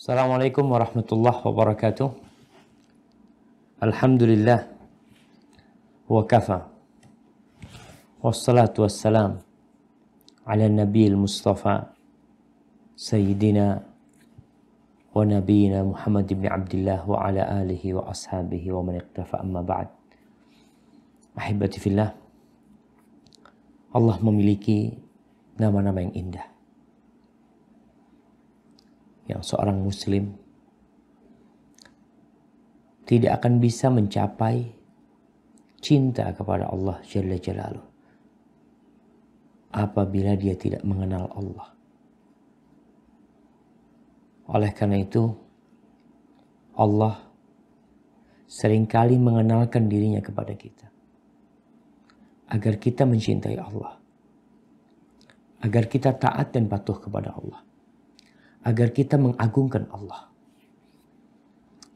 السلام عليكم ورحمة الله وبركاته الحمد لله وكفى والصلاة والسلام على النبي المصطفى سيدنا ونبينا محمد بن عبد الله وعلى آله وأصحابه ومن اقتفى أما بعد أحبتي في الله اللهم memiliki nama-nama إنده indah yang seorang muslim tidak akan bisa mencapai cinta kepada Allah Jalla Jalaluh apabila dia tidak mengenal Allah. Oleh karena itu, Allah seringkali mengenalkan dirinya kepada kita. Agar kita mencintai Allah. Agar kita taat dan patuh kepada Allah agar kita mengagungkan Allah.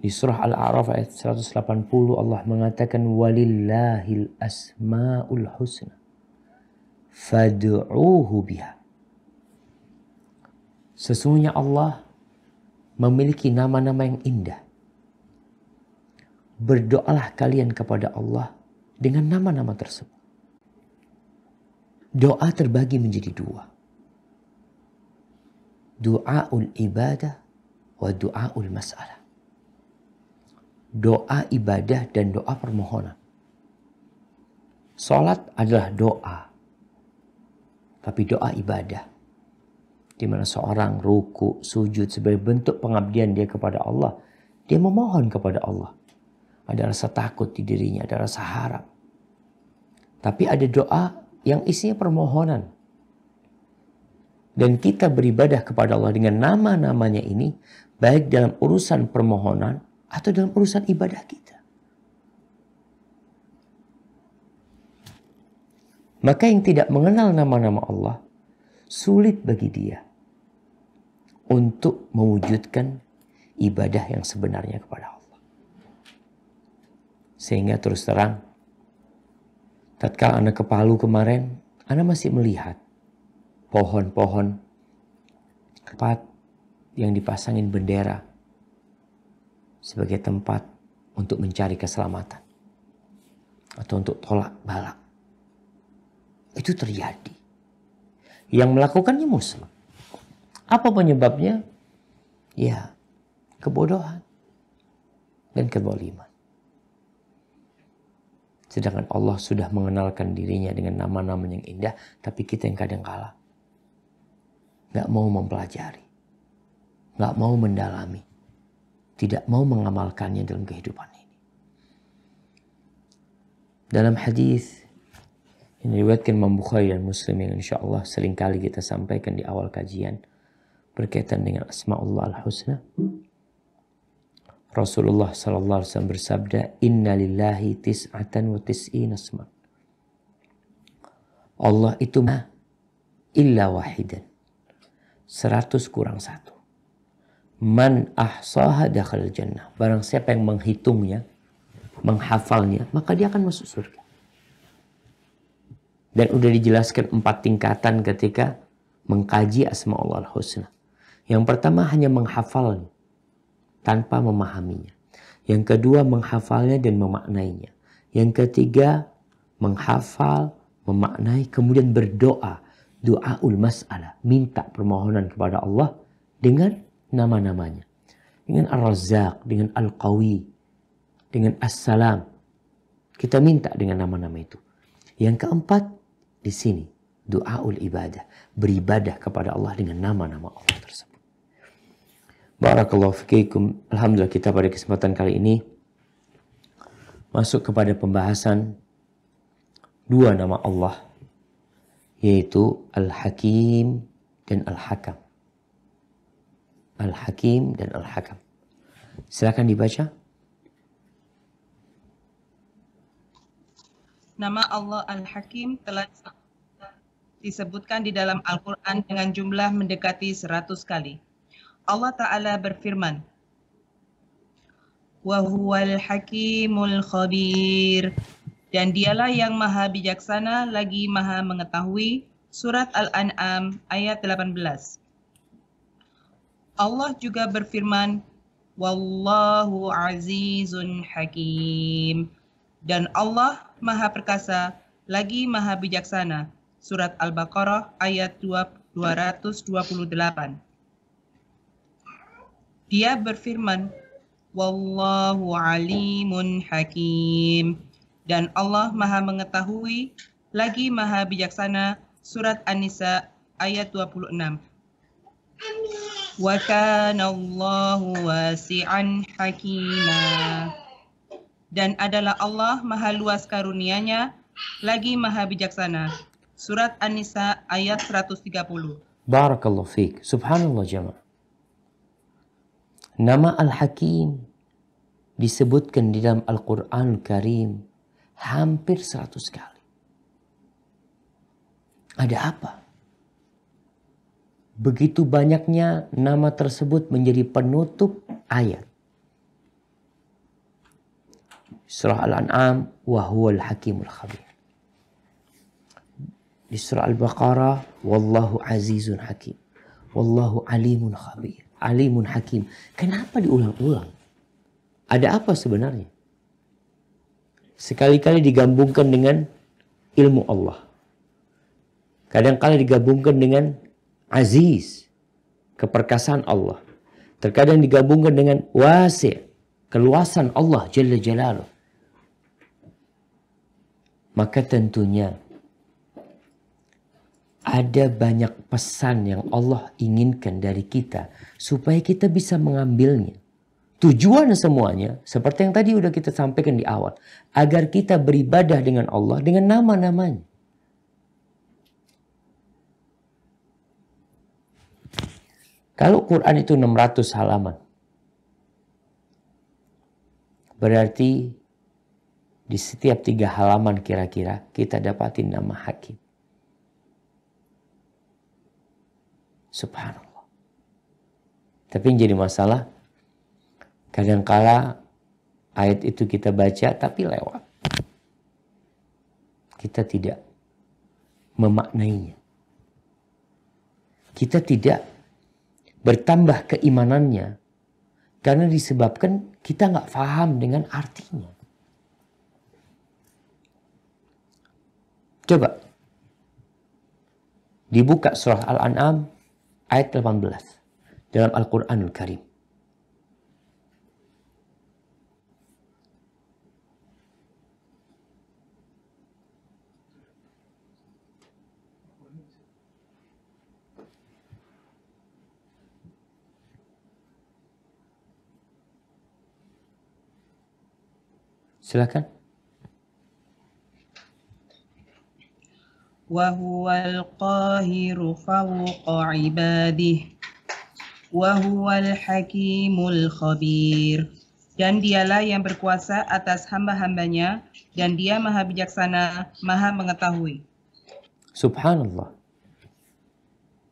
Di surah Al-A'raf ayat 180 Allah mengatakan walillahil asmaul husna fad'uhu biha. Sesungguhnya Allah memiliki nama-nama yang indah. Berdoalah kalian kepada Allah dengan nama-nama tersebut. Doa terbagi menjadi dua du'aul ibadah wa du'aul mas'alah. Doa ibadah dan doa permohonan. Salat adalah doa. Tapi doa ibadah. Di mana seorang ruku, sujud sebagai bentuk pengabdian dia kepada Allah. Dia memohon kepada Allah. Ada rasa takut di dirinya, ada rasa harap. Tapi ada doa yang isinya permohonan dan kita beribadah kepada Allah dengan nama-namanya ini, baik dalam urusan permohonan atau dalam urusan ibadah kita. Maka yang tidak mengenal nama-nama Allah, sulit bagi dia untuk mewujudkan ibadah yang sebenarnya kepada Allah. Sehingga terus terang, tatkala anak kepalu kemarin, anak masih melihat pohon-pohon tempat yang dipasangin bendera sebagai tempat untuk mencari keselamatan atau untuk tolak balak. Itu terjadi. Yang melakukannya muslim. Apa penyebabnya? Ya, kebodohan dan keboliman. Sedangkan Allah sudah mengenalkan dirinya dengan nama-nama yang indah, tapi kita yang kadang kalah nggak mau mempelajari, nggak mau mendalami, tidak mau mengamalkannya dalam kehidupan ini. Dalam hadis yang diriwayatkan Imam Bukhari dan Muslim yang insya Allah seringkali kita sampaikan di awal kajian berkaitan dengan Asma'ullah al-Husna. Rasulullah Sallallahu Alaihi Wasallam bersabda, Inna lillahi tis'atan wa tis'in asma. Allah itu ma illa wahidan. 100 kurang satu. Man ahsaha dakhal jannah. Barang siapa yang menghitungnya, menghafalnya, maka dia akan masuk surga. Dan udah dijelaskan empat tingkatan ketika mengkaji asma Allah husna. Yang pertama hanya menghafalnya tanpa memahaminya. Yang kedua menghafalnya dan memaknainya. Yang ketiga menghafal, memaknai, kemudian berdoa doaul adalah minta permohonan kepada Allah dengan nama-namanya. Dengan Ar-Razzaq, dengan Al-Qawi, dengan As-Salam. Kita minta dengan nama-nama itu. Yang keempat, di sini, doaul ibadah. Beribadah kepada Allah dengan nama-nama Allah tersebut. Barakallahu fikikum. Alhamdulillah kita pada kesempatan kali ini masuk kepada pembahasan dua nama Allah yaitu Al-Hakim dan Al-Hakam. Al-Hakim dan Al-Hakam. Silakan dibaca. Nama Allah Al-Hakim telah disebutkan di dalam Al-Quran dengan jumlah mendekati 100 kali. Allah Ta'ala berfirman, وَهُوَ hakimul الْخَبِيرُ dan dialah yang maha bijaksana lagi maha mengetahui. Surat Al-An'am ayat 18. Allah juga berfirman, Wallahu azizun hakim. Dan Allah maha perkasa, lagi maha bijaksana. Surat Al-Baqarah ayat 228. Dia berfirman, Wallahu alimun hakim dan Allah Maha mengetahui lagi Maha bijaksana surat An-Nisa ayat 26 Wa kana Allahu wasi'an hakima dan adalah Allah Maha luas karunia-Nya lagi Maha bijaksana surat An-Nisa ayat 130 Barakallahu fiik subhanallah jemaah Nama Al-Hakim disebutkan di dalam Al-Qur'an Al Karim hampir 100 kali. Ada apa? Begitu banyaknya nama tersebut menjadi penutup ayat. Surah Al-An'am wa huwal hakimul khabir. Di surah Al-Baqarah wallahu azizun hakim. Wallahu alimun khabir. Alimun hakim. Kenapa diulang-ulang? Ada apa sebenarnya? sekali-kali digabungkan dengan ilmu Allah. Kadang-kala digabungkan dengan aziz, keperkasaan Allah. Terkadang digabungkan dengan wasi, keluasan Allah Jalla Jalaluh. Maka tentunya ada banyak pesan yang Allah inginkan dari kita supaya kita bisa mengambilnya. Tujuan semuanya, seperti yang tadi udah kita sampaikan di awal, agar kita beribadah dengan Allah dengan nama-namanya. Kalau Quran itu 600 halaman, berarti di setiap tiga halaman kira-kira kita dapatin nama hakim. Subhanallah. Tapi yang jadi masalah, Kadangkala ayat itu kita baca tapi lewat. Kita tidak memaknainya. Kita tidak bertambah keimanannya karena disebabkan kita nggak paham dengan artinya. Coba dibuka surah Al-An'am ayat 18 dalam Al-Quranul Karim. Silakan. dan dialah yang berkuasa atas hamba-hambanya dan dia maha bijaksana maha mengetahui subhanallah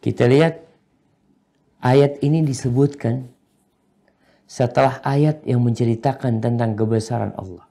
kita lihat ayat ini disebutkan setelah ayat yang menceritakan tentang kebesaran Allah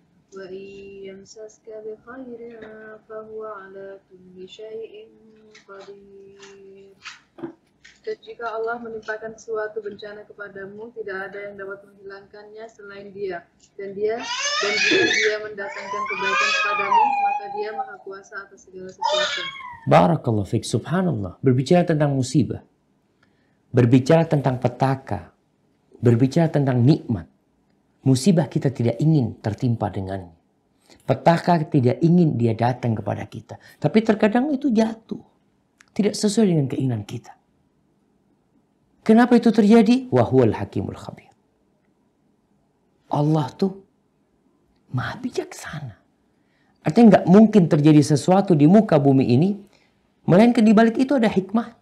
وإن يمسسك بخير فهو على كل شيء قدير Dan jika Allah menimpakan suatu bencana kepadamu, tidak ada yang dapat menghilangkannya selain Dia. Dan Dia, dan jika Dia mendatangkan kebaikan kepadamu, maka Dia Maha Kuasa atas segala sesuatu. Barakallah fiqh, subhanallah. Berbicara tentang musibah, berbicara tentang petaka, berbicara tentang nikmat, Musibah kita tidak ingin tertimpa dengan Petaka tidak ingin dia datang kepada kita. Tapi terkadang itu jatuh. Tidak sesuai dengan keinginan kita. Kenapa itu terjadi? Wahual hakimul khabir. Allah tuh maha bijaksana. Artinya nggak mungkin terjadi sesuatu di muka bumi ini. Melainkan di balik itu ada hikmah.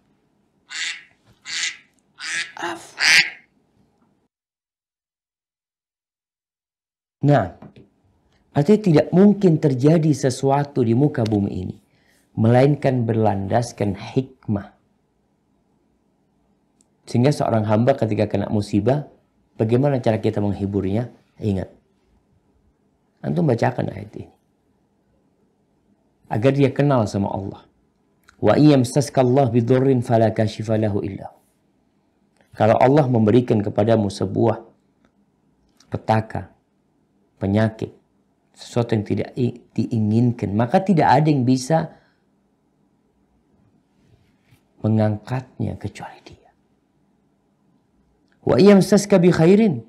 Nah, artinya tidak mungkin terjadi sesuatu di muka bumi ini. Melainkan berlandaskan hikmah. Sehingga seorang hamba ketika kena musibah, bagaimana cara kita menghiburnya? Ingat. Antum bacakan ayat ini. Agar dia kenal sama Allah. Wa iyamsaskallah bidurrin falakashifalahu illahu. Kalau Allah memberikan kepadamu sebuah petaka, penyakit, sesuatu yang tidak diinginkan, maka tidak ada yang bisa mengangkatnya kecuali dia. Wa yamsaska bi khairin.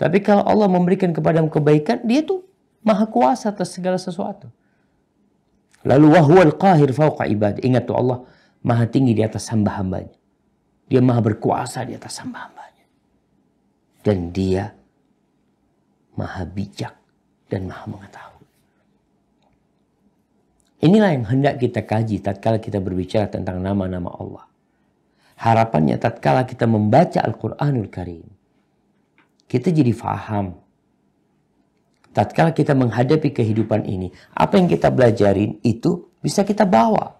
Tapi kalau Allah memberikan kepada kebaikan, dia tuh maha kuasa atas segala sesuatu. Lalu wahwal qahir fauqa ibad. Ingat tuh Allah maha tinggi di atas hamba-hambanya. Dia maha berkuasa di atas hamba-hambanya. Dan dia maha bijak, dan maha mengetahui. Inilah yang hendak kita kaji tatkala kita berbicara tentang nama-nama Allah. Harapannya tatkala kita membaca Al-Quranul Karim, kita jadi faham. Tatkala kita menghadapi kehidupan ini, apa yang kita belajarin itu bisa kita bawa.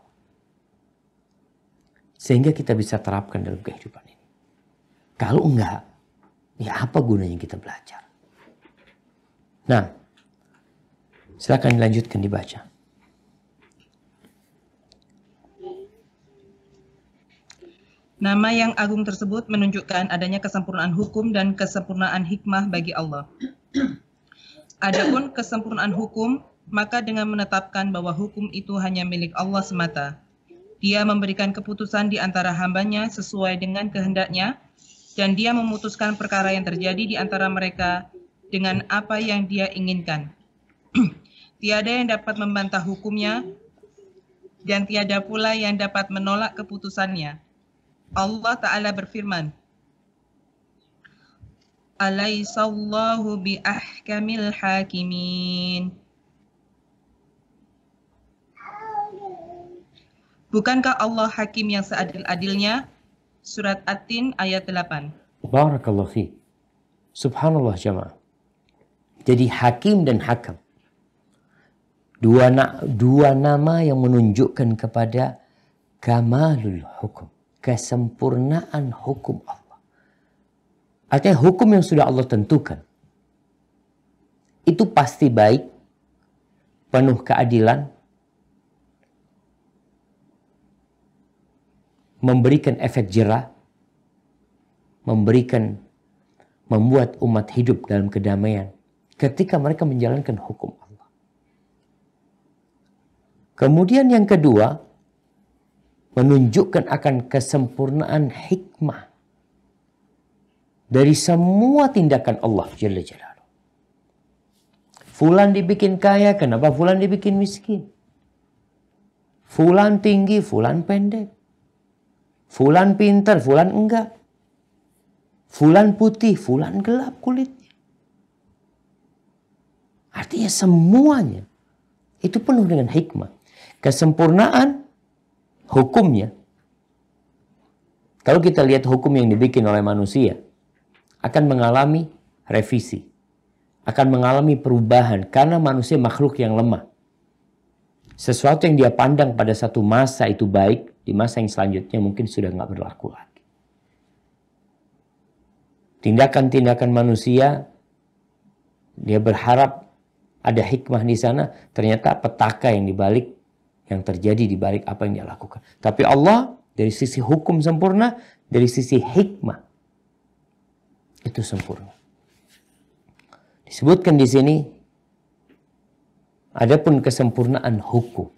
Sehingga kita bisa terapkan dalam kehidupan ini. Kalau enggak, ya apa gunanya kita belajar? Nah, silakan dilanjutkan dibaca. Nama yang agung tersebut menunjukkan adanya kesempurnaan hukum dan kesempurnaan hikmah bagi Allah. Adapun kesempurnaan hukum, maka dengan menetapkan bahwa hukum itu hanya milik Allah semata. Dia memberikan keputusan di antara hambanya sesuai dengan kehendaknya, dan dia memutuskan perkara yang terjadi di antara mereka dengan apa yang dia inginkan. tiada yang dapat membantah hukumnya dan tiada pula yang dapat menolak keputusannya. Allah Ta'ala berfirman, Alaysallahu bi ahkamil hakimin. Bukankah Allah hakim yang seadil-adilnya? Surat At-Tin ayat 8. Barakallahu fi. Subhanallah jamaah. Jadi hakim dan hakam. Dua, na dua nama yang menunjukkan kepada kamalul hukum. Kesempurnaan hukum Allah. Artinya hukum yang sudah Allah tentukan. Itu pasti baik, penuh keadilan, memberikan efek jerah, memberikan membuat umat hidup dalam kedamaian, ketika mereka menjalankan hukum Allah. Kemudian yang kedua, menunjukkan akan kesempurnaan hikmah dari semua tindakan Allah Jalla Jalla. Fulan dibikin kaya, kenapa Fulan dibikin miskin? Fulan tinggi, Fulan pendek. Fulan pintar, Fulan enggak. Fulan putih, Fulan gelap kulit. Artinya semuanya itu penuh dengan hikmah. Kesempurnaan hukumnya. Kalau kita lihat hukum yang dibikin oleh manusia, akan mengalami revisi. Akan mengalami perubahan karena manusia makhluk yang lemah. Sesuatu yang dia pandang pada satu masa itu baik, di masa yang selanjutnya mungkin sudah nggak berlaku lagi. Tindakan-tindakan manusia, dia berharap ada hikmah di sana, ternyata petaka yang dibalik yang terjadi di balik apa yang dia lakukan. Tapi Allah dari sisi hukum sempurna, dari sisi hikmah itu sempurna. Disebutkan di sini adapun kesempurnaan hukum.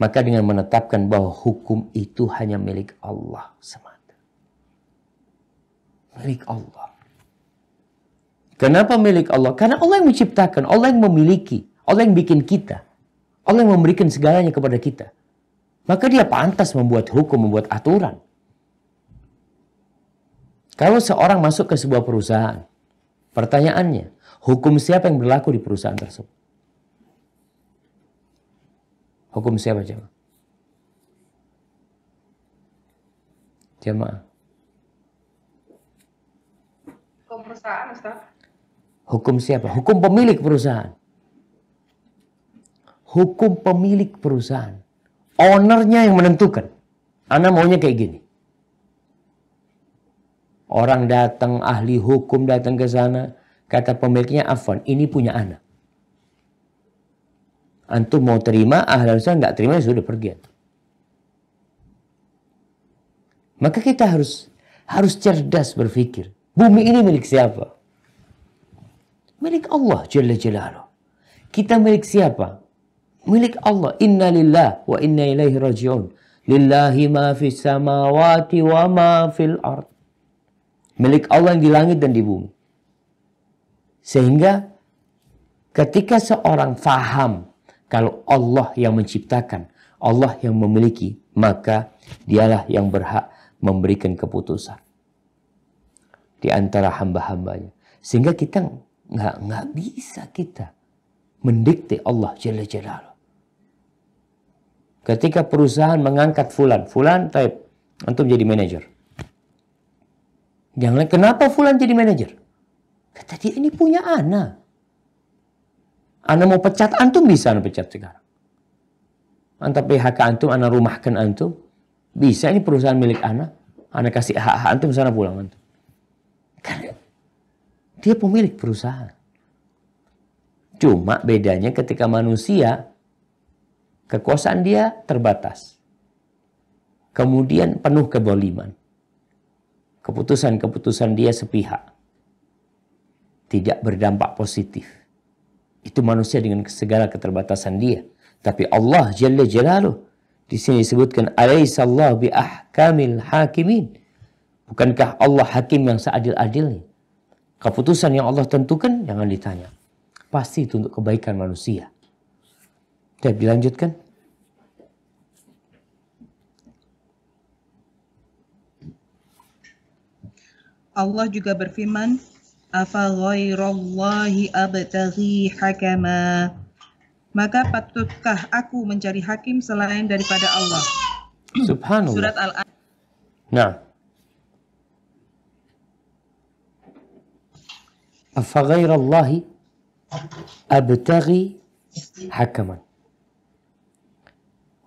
Maka dengan menetapkan bahwa hukum itu hanya milik Allah semata. Milik Allah. Kenapa milik Allah? Karena Allah yang menciptakan, Allah yang memiliki, Allah yang bikin kita. Allah yang memberikan segalanya kepada kita. Maka dia pantas membuat hukum, membuat aturan. Kalau seorang masuk ke sebuah perusahaan, pertanyaannya, hukum siapa yang berlaku di perusahaan tersebut? Hukum siapa jemaah? Jemaah. Hukum perusahaan, Ustaz. Hukum siapa? Hukum pemilik perusahaan. Hukum pemilik perusahaan. Ownernya yang menentukan. Anda maunya kayak gini. Orang datang, ahli hukum datang ke sana. Kata pemiliknya, Afwan, ini punya anak. Antum mau terima, ahli hukum nggak terima, ya sudah pergi. Maka kita harus harus cerdas berpikir. Bumi ini milik siapa? milik Allah Jalla Jalaluh. Kita milik siapa? Milik Allah. Inna lillah wa inna ilaihi raji'un. Lillahi ma fi samawati wa ma fil ard. Milik Allah yang di langit dan di bumi. Sehingga ketika seorang faham kalau Allah yang menciptakan, Allah yang memiliki, maka dialah yang berhak memberikan keputusan di antara hamba-hambanya. Sehingga kita nggak nggak bisa kita mendikte Allah Jalla Jalal. Ketika perusahaan mengangkat fulan, fulan type antum jadi manajer. Jangan kenapa fulan jadi manajer? Kata dia ini punya anak. Anak mau pecat antum bisa anak pecat sekarang. antum PHK antum, anak rumahkan antum. Bisa ini perusahaan milik anak. Anak kasih hak-hak antum sana pulang antum. Dia pemilik perusahaan. Cuma bedanya ketika manusia, kekuasaan dia terbatas. Kemudian penuh keboliman. Keputusan-keputusan dia sepihak. Tidak berdampak positif. Itu manusia dengan segala keterbatasan dia. Tapi Allah Jalla Jalaluh di sini disebutkan alaihissallahu bi ahkamil hakimin. Bukankah Allah hakim yang seadil-adilnya? Keputusan yang Allah tentukan jangan ditanya. Pasti itu untuk kebaikan manusia. Tidak dilanjutkan. Allah juga berfirman, "Afa ghairallahi abtaghi hakama?" Maka patutkah aku mencari hakim selain daripada Allah? Subhanallah. Surat Al-An'am. Nah, أفغير الله أبتغي حكما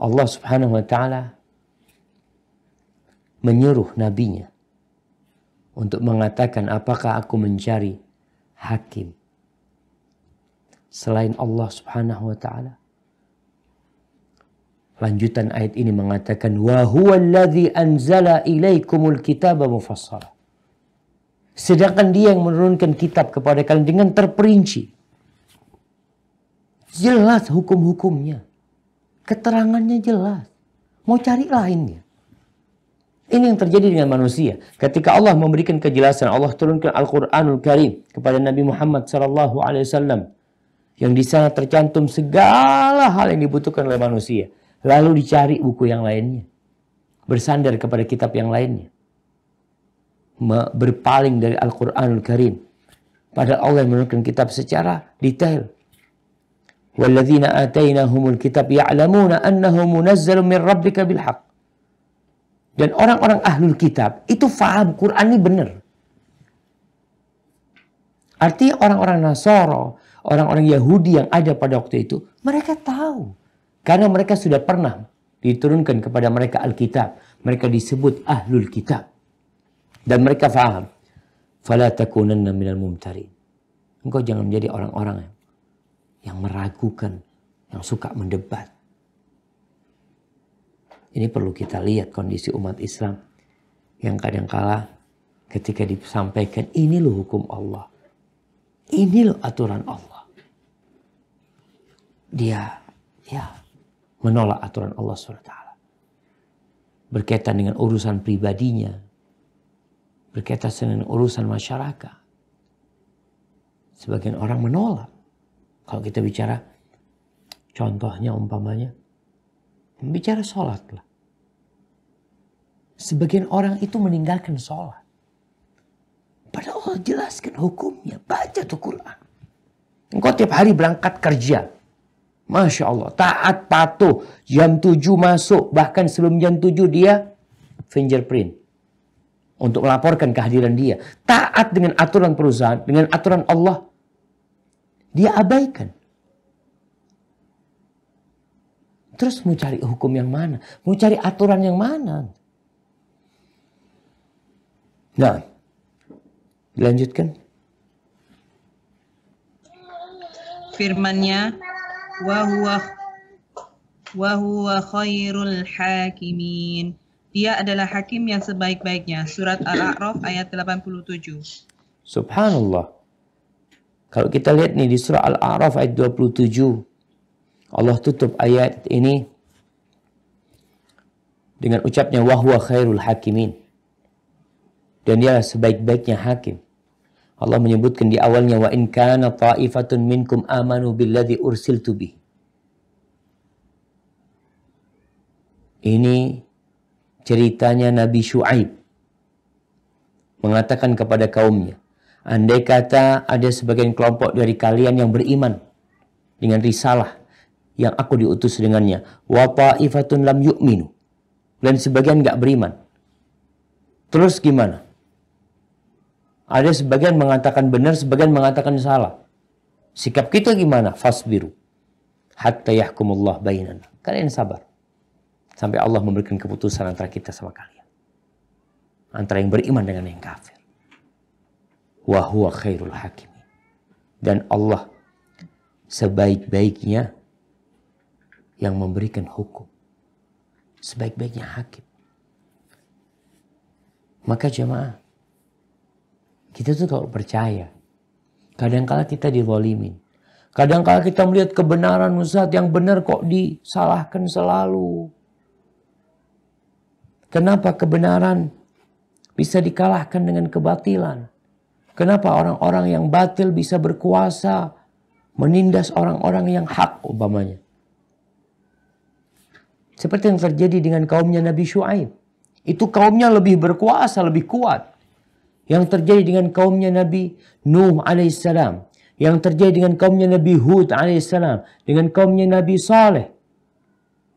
Allah subhanahu wa ta'ala menyuruh nabinya untuk mengatakan apakah aku mencari hakim selain Allah subhanahu wa ta'ala. Lanjutan ayat ini mengatakan wa huwa alladhi anzala ilaikumul kitaba mufassala. Sedangkan dia yang menurunkan kitab kepada kalian dengan terperinci. Jelas hukum-hukumnya. Keterangannya jelas. Mau cari lainnya. Ini yang terjadi dengan manusia. Ketika Allah memberikan kejelasan, Allah turunkan Al-Quranul Karim kepada Nabi Muhammad SAW. yang di sana tercantum segala hal yang dibutuhkan oleh manusia. Lalu dicari buku yang lainnya, bersandar kepada kitab yang lainnya berpaling dari Al-Quranul Karim. Padahal Allah menurunkan kitab secara detail. وَالَّذِينَ آتَيْنَهُمُ الْكِتَابِ يَعْلَمُونَ أَنَّهُ مُنَزَّلٌ مِنْ رَبِّكَ بِالْحَقِّ Dan orang-orang ahlul kitab itu faham Quran ini benar. Artinya orang-orang Nasoro, orang-orang Yahudi yang ada pada waktu itu, mereka tahu. Karena mereka sudah pernah diturunkan kepada mereka Alkitab. Mereka disebut ahlul kitab. Dan mereka faham. Fala takunanna minal mumtari. Engkau jangan menjadi orang-orang yang, meragukan, yang suka mendebat. Ini perlu kita lihat kondisi umat Islam yang kadang kala ketika disampaikan ini loh hukum Allah. Ini loh aturan Allah. Dia ya menolak aturan Allah SWT. Berkaitan dengan urusan pribadinya, berkaitan dengan urusan masyarakat. Sebagian orang menolak. Kalau kita bicara, contohnya umpamanya, bicara sholat lah. Sebagian orang itu meninggalkan sholat. Padahal Allah jelaskan hukumnya. Baca tuh Quran. Engkau tiap hari berangkat kerja. Masya Allah. Taat, patuh. Jam tujuh masuk. Bahkan sebelum jam tujuh dia fingerprint untuk melaporkan kehadiran dia, taat dengan aturan perusahaan, dengan aturan Allah, dia abaikan. Terus mau cari hukum yang mana? Mau cari aturan yang mana? Nah, dilanjutkan. Firmannya, wahuwa, wahuwa khairul hakimin dia adalah hakim yang sebaik-baiknya. Surat Al-A'raf ayat 87. Subhanallah. Kalau kita lihat nih di surah Al-A'raf ayat 27. Allah tutup ayat ini dengan ucapnya wahwa khairul hakimin. Dan dia sebaik-baiknya hakim. Allah menyebutkan di awalnya wa in kana ta'ifatun minkum amanu billadhi ursiltu bih. Ini ceritanya Nabi Shu'aib mengatakan kepada kaumnya, andai kata ada sebagian kelompok dari kalian yang beriman dengan risalah yang aku diutus dengannya, wapa ifatun lam yu'minu. Dan sebagian nggak beriman. Terus gimana? Ada sebagian mengatakan benar, sebagian mengatakan salah. Sikap kita gimana? Fasbiru. Hatta yahkumullah bainana. Kalian sabar Sampai Allah memberikan keputusan antara kita sama kalian. Antara yang beriman dengan yang kafir. Wa khairul hakim. Dan Allah sebaik-baiknya yang memberikan hukum. Sebaik-baiknya hakim. Maka jemaah, kita tuh kalau percaya, kadangkala kita dizalimin. Kadangkala kita melihat kebenaran Ustaz yang benar kok disalahkan selalu. Kenapa kebenaran bisa dikalahkan dengan kebatilan? Kenapa orang-orang yang batil bisa berkuasa menindas orang-orang yang hak umpamanya? Seperti yang terjadi dengan kaumnya Nabi Shu'aib. Itu kaumnya lebih berkuasa, lebih kuat. Yang terjadi dengan kaumnya Nabi Nuh alaihissalam. Yang terjadi dengan kaumnya Nabi Hud alaihissalam. Dengan kaumnya Nabi Saleh.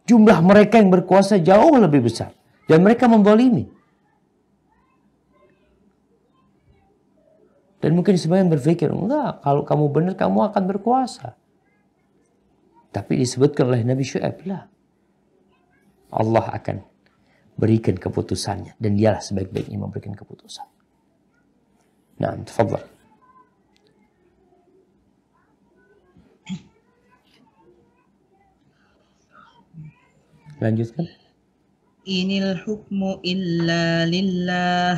Jumlah mereka yang berkuasa jauh lebih besar. Dan mereka membolimi. Dan mungkin sebagian berpikir, enggak, kalau kamu benar kamu akan berkuasa. Tapi disebutkan oleh Nabi Syuaib lah. Allah akan berikan keputusannya. Dan dialah sebaik-baiknya memberikan keputusan. Nah, tafadhal. Lanjutkan inil hukmu illa lillah.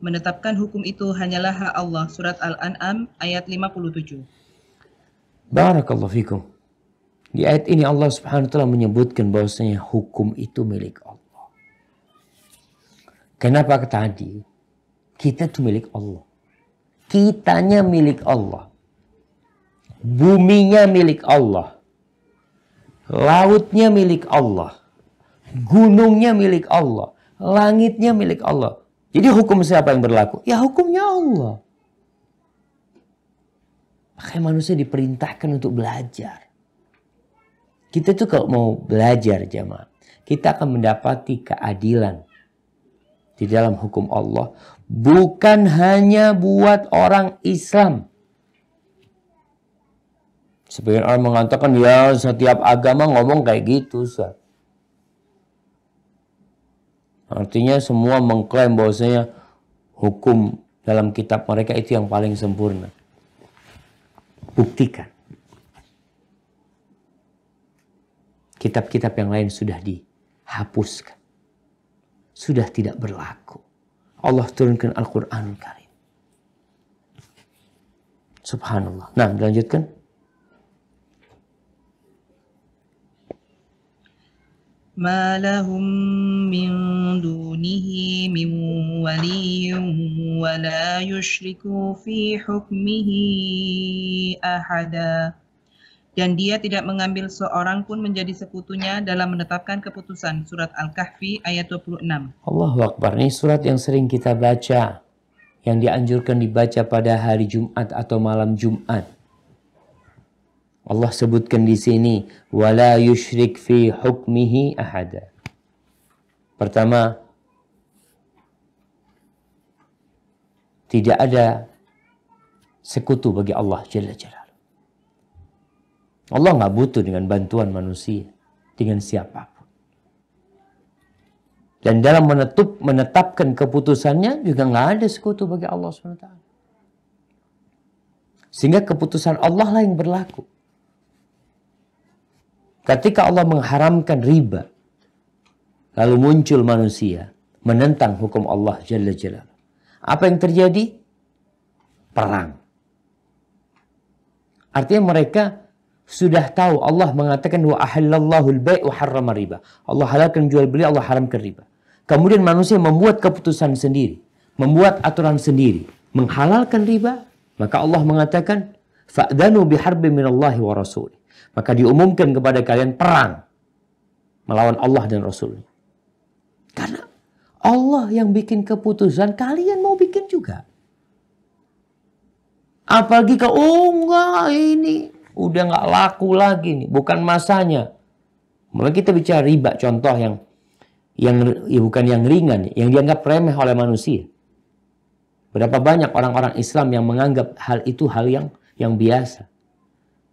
Menetapkan hukum itu hanyalah hak Allah. Surat Al-An'am ayat 57. Barakallahu fikum. Di ayat ini Allah subhanahu wa ta'ala menyebutkan bahwasanya hukum itu milik Allah. Kenapa tadi? Kita itu milik Allah. Kitanya milik Allah. Buminya milik Allah. Lautnya milik Allah Gunungnya milik Allah. Langitnya milik Allah. Jadi hukum siapa yang berlaku? Ya hukumnya Allah. Makanya manusia diperintahkan untuk belajar. Kita tuh kalau mau belajar jemaah, kita akan mendapati keadilan di dalam hukum Allah. Bukan hanya buat orang Islam. Sebagian orang mengatakan, ya setiap agama ngomong kayak gitu. Ustaz. Artinya semua mengklaim bahwasanya hukum dalam kitab mereka itu yang paling sempurna. Buktikan. Kitab-kitab yang lain sudah dihapuskan. Sudah tidak berlaku. Allah turunkan Al-Quran Karim. Subhanallah. Nah, dilanjutkan. ما لهم من دونه من ولي ولا يشرك في حكمه أحدا dan dia tidak mengambil seorang pun menjadi sekutunya dalam menetapkan keputusan surat Al-Kahfi ayat 26. Allahu Akbar. Ini surat yang sering kita baca yang dianjurkan dibaca pada hari Jumat atau malam Jumat. Allah sebutkan di sini wala yushrik fi hukmihi ahada. Pertama tidak ada sekutu bagi Allah Jalla Jalal. Allah nggak butuh dengan bantuan manusia, dengan siapapun. Dan dalam menetup, menetapkan keputusannya juga nggak ada sekutu bagi Allah SWT. Sehingga keputusan Allah lah yang berlaku. Ketika Allah mengharamkan riba, lalu muncul manusia menentang hukum Allah Jalla Jalla. Apa yang terjadi? Perang. Artinya mereka sudah tahu Allah mengatakan wa ahallallahu al-bai' wa harrama riba. Allah halalkan jual beli, Allah haramkan riba. Kemudian manusia membuat keputusan sendiri, membuat aturan sendiri, menghalalkan riba, maka Allah mengatakan fa'danu biharbin minallahi wa rasulih maka diumumkan kepada kalian perang melawan Allah dan Rasulnya. Karena Allah yang bikin keputusan, kalian mau bikin juga. Apalagi ke, oh enggak ini udah nggak laku lagi nih, bukan masanya. Mulai kita bicara riba, contoh yang yang ya bukan yang ringan, yang dianggap remeh oleh manusia. Berapa banyak orang-orang Islam yang menganggap hal itu hal yang yang biasa.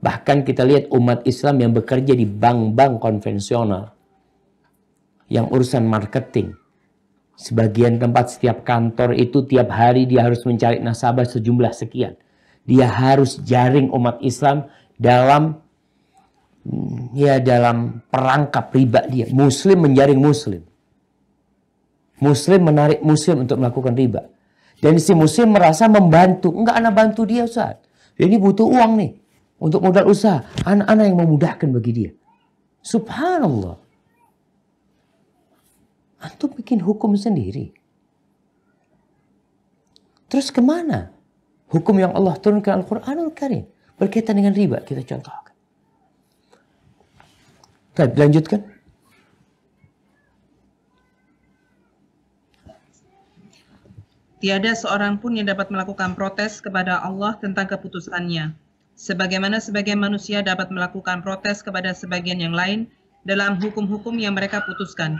Bahkan kita lihat umat Islam yang bekerja di bank-bank konvensional. Yang urusan marketing. Sebagian tempat setiap kantor itu tiap hari dia harus mencari nasabah sejumlah sekian. Dia harus jaring umat Islam dalam mm, ya dalam perangkap riba dia. Muslim menjaring muslim. Muslim menarik muslim untuk melakukan riba. Dan si muslim merasa membantu. Enggak anak bantu dia Ustaz. Ini butuh uang nih. Untuk modal usaha. Anak-anak yang memudahkan bagi dia. Subhanallah. Antum bikin hukum sendiri. Terus kemana? Hukum yang Allah turunkan Al-Quranul Karim. Berkaitan dengan riba. Kita contohkan. Kita lanjutkan. Tiada seorang pun yang dapat melakukan protes kepada Allah tentang keputusannya sebagaimana sebagian manusia dapat melakukan protes kepada sebagian yang lain dalam hukum-hukum yang mereka putuskan.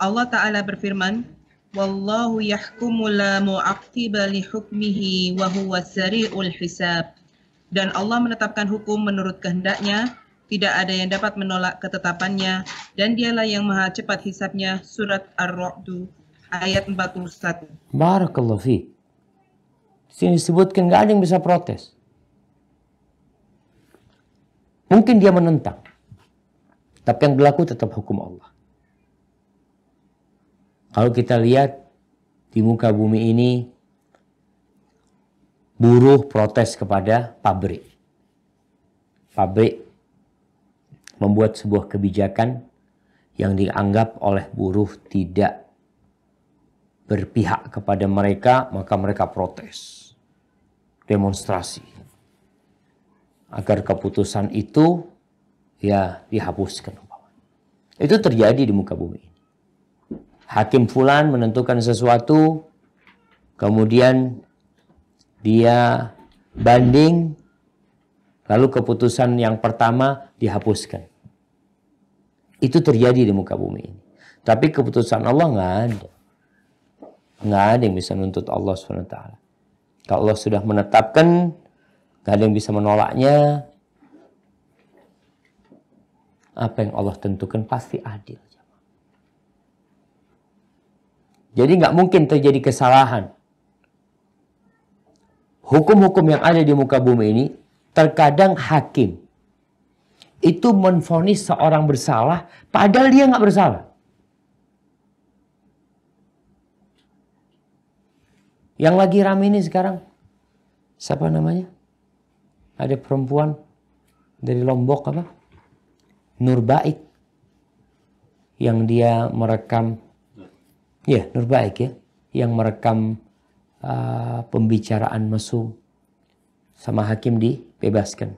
Allah Ta'ala berfirman, Wallahu yahkumu la mu'aqtiba li hukmihi wa huwa sari'ul hisab. Dan Allah menetapkan hukum menurut kehendaknya, tidak ada yang dapat menolak ketetapannya, dan dialah yang maha cepat hisabnya. Surat Ar-Ra'du ayat 41. Barakallahu fi. Sini disebutkan gak ada yang bisa protes. Mungkin dia menentang. Tapi yang berlaku tetap hukum Allah. Kalau kita lihat di muka bumi ini, buruh protes kepada pabrik. Pabrik membuat sebuah kebijakan yang dianggap oleh buruh tidak berpihak kepada mereka, maka mereka protes, demonstrasi agar keputusan itu ya dihapuskan. Itu terjadi di muka bumi. Hakim Fulan menentukan sesuatu, kemudian dia banding, lalu keputusan yang pertama dihapuskan. Itu terjadi di muka bumi ini. Tapi keputusan Allah nggak ada. Nggak ada yang bisa menuntut Allah SWT. Kalau Allah sudah menetapkan Gak ada yang bisa menolaknya. Apa yang Allah tentukan pasti adil. Jadi nggak mungkin terjadi kesalahan. Hukum-hukum yang ada di muka bumi ini terkadang hakim itu menfonis seorang bersalah padahal dia nggak bersalah. Yang lagi ramai ini sekarang siapa namanya? ada perempuan dari Lombok apa? Nurbaik yang dia merekam ya Nurbaik ya yang merekam uh, pembicaraan mesum sama hakim dibebaskan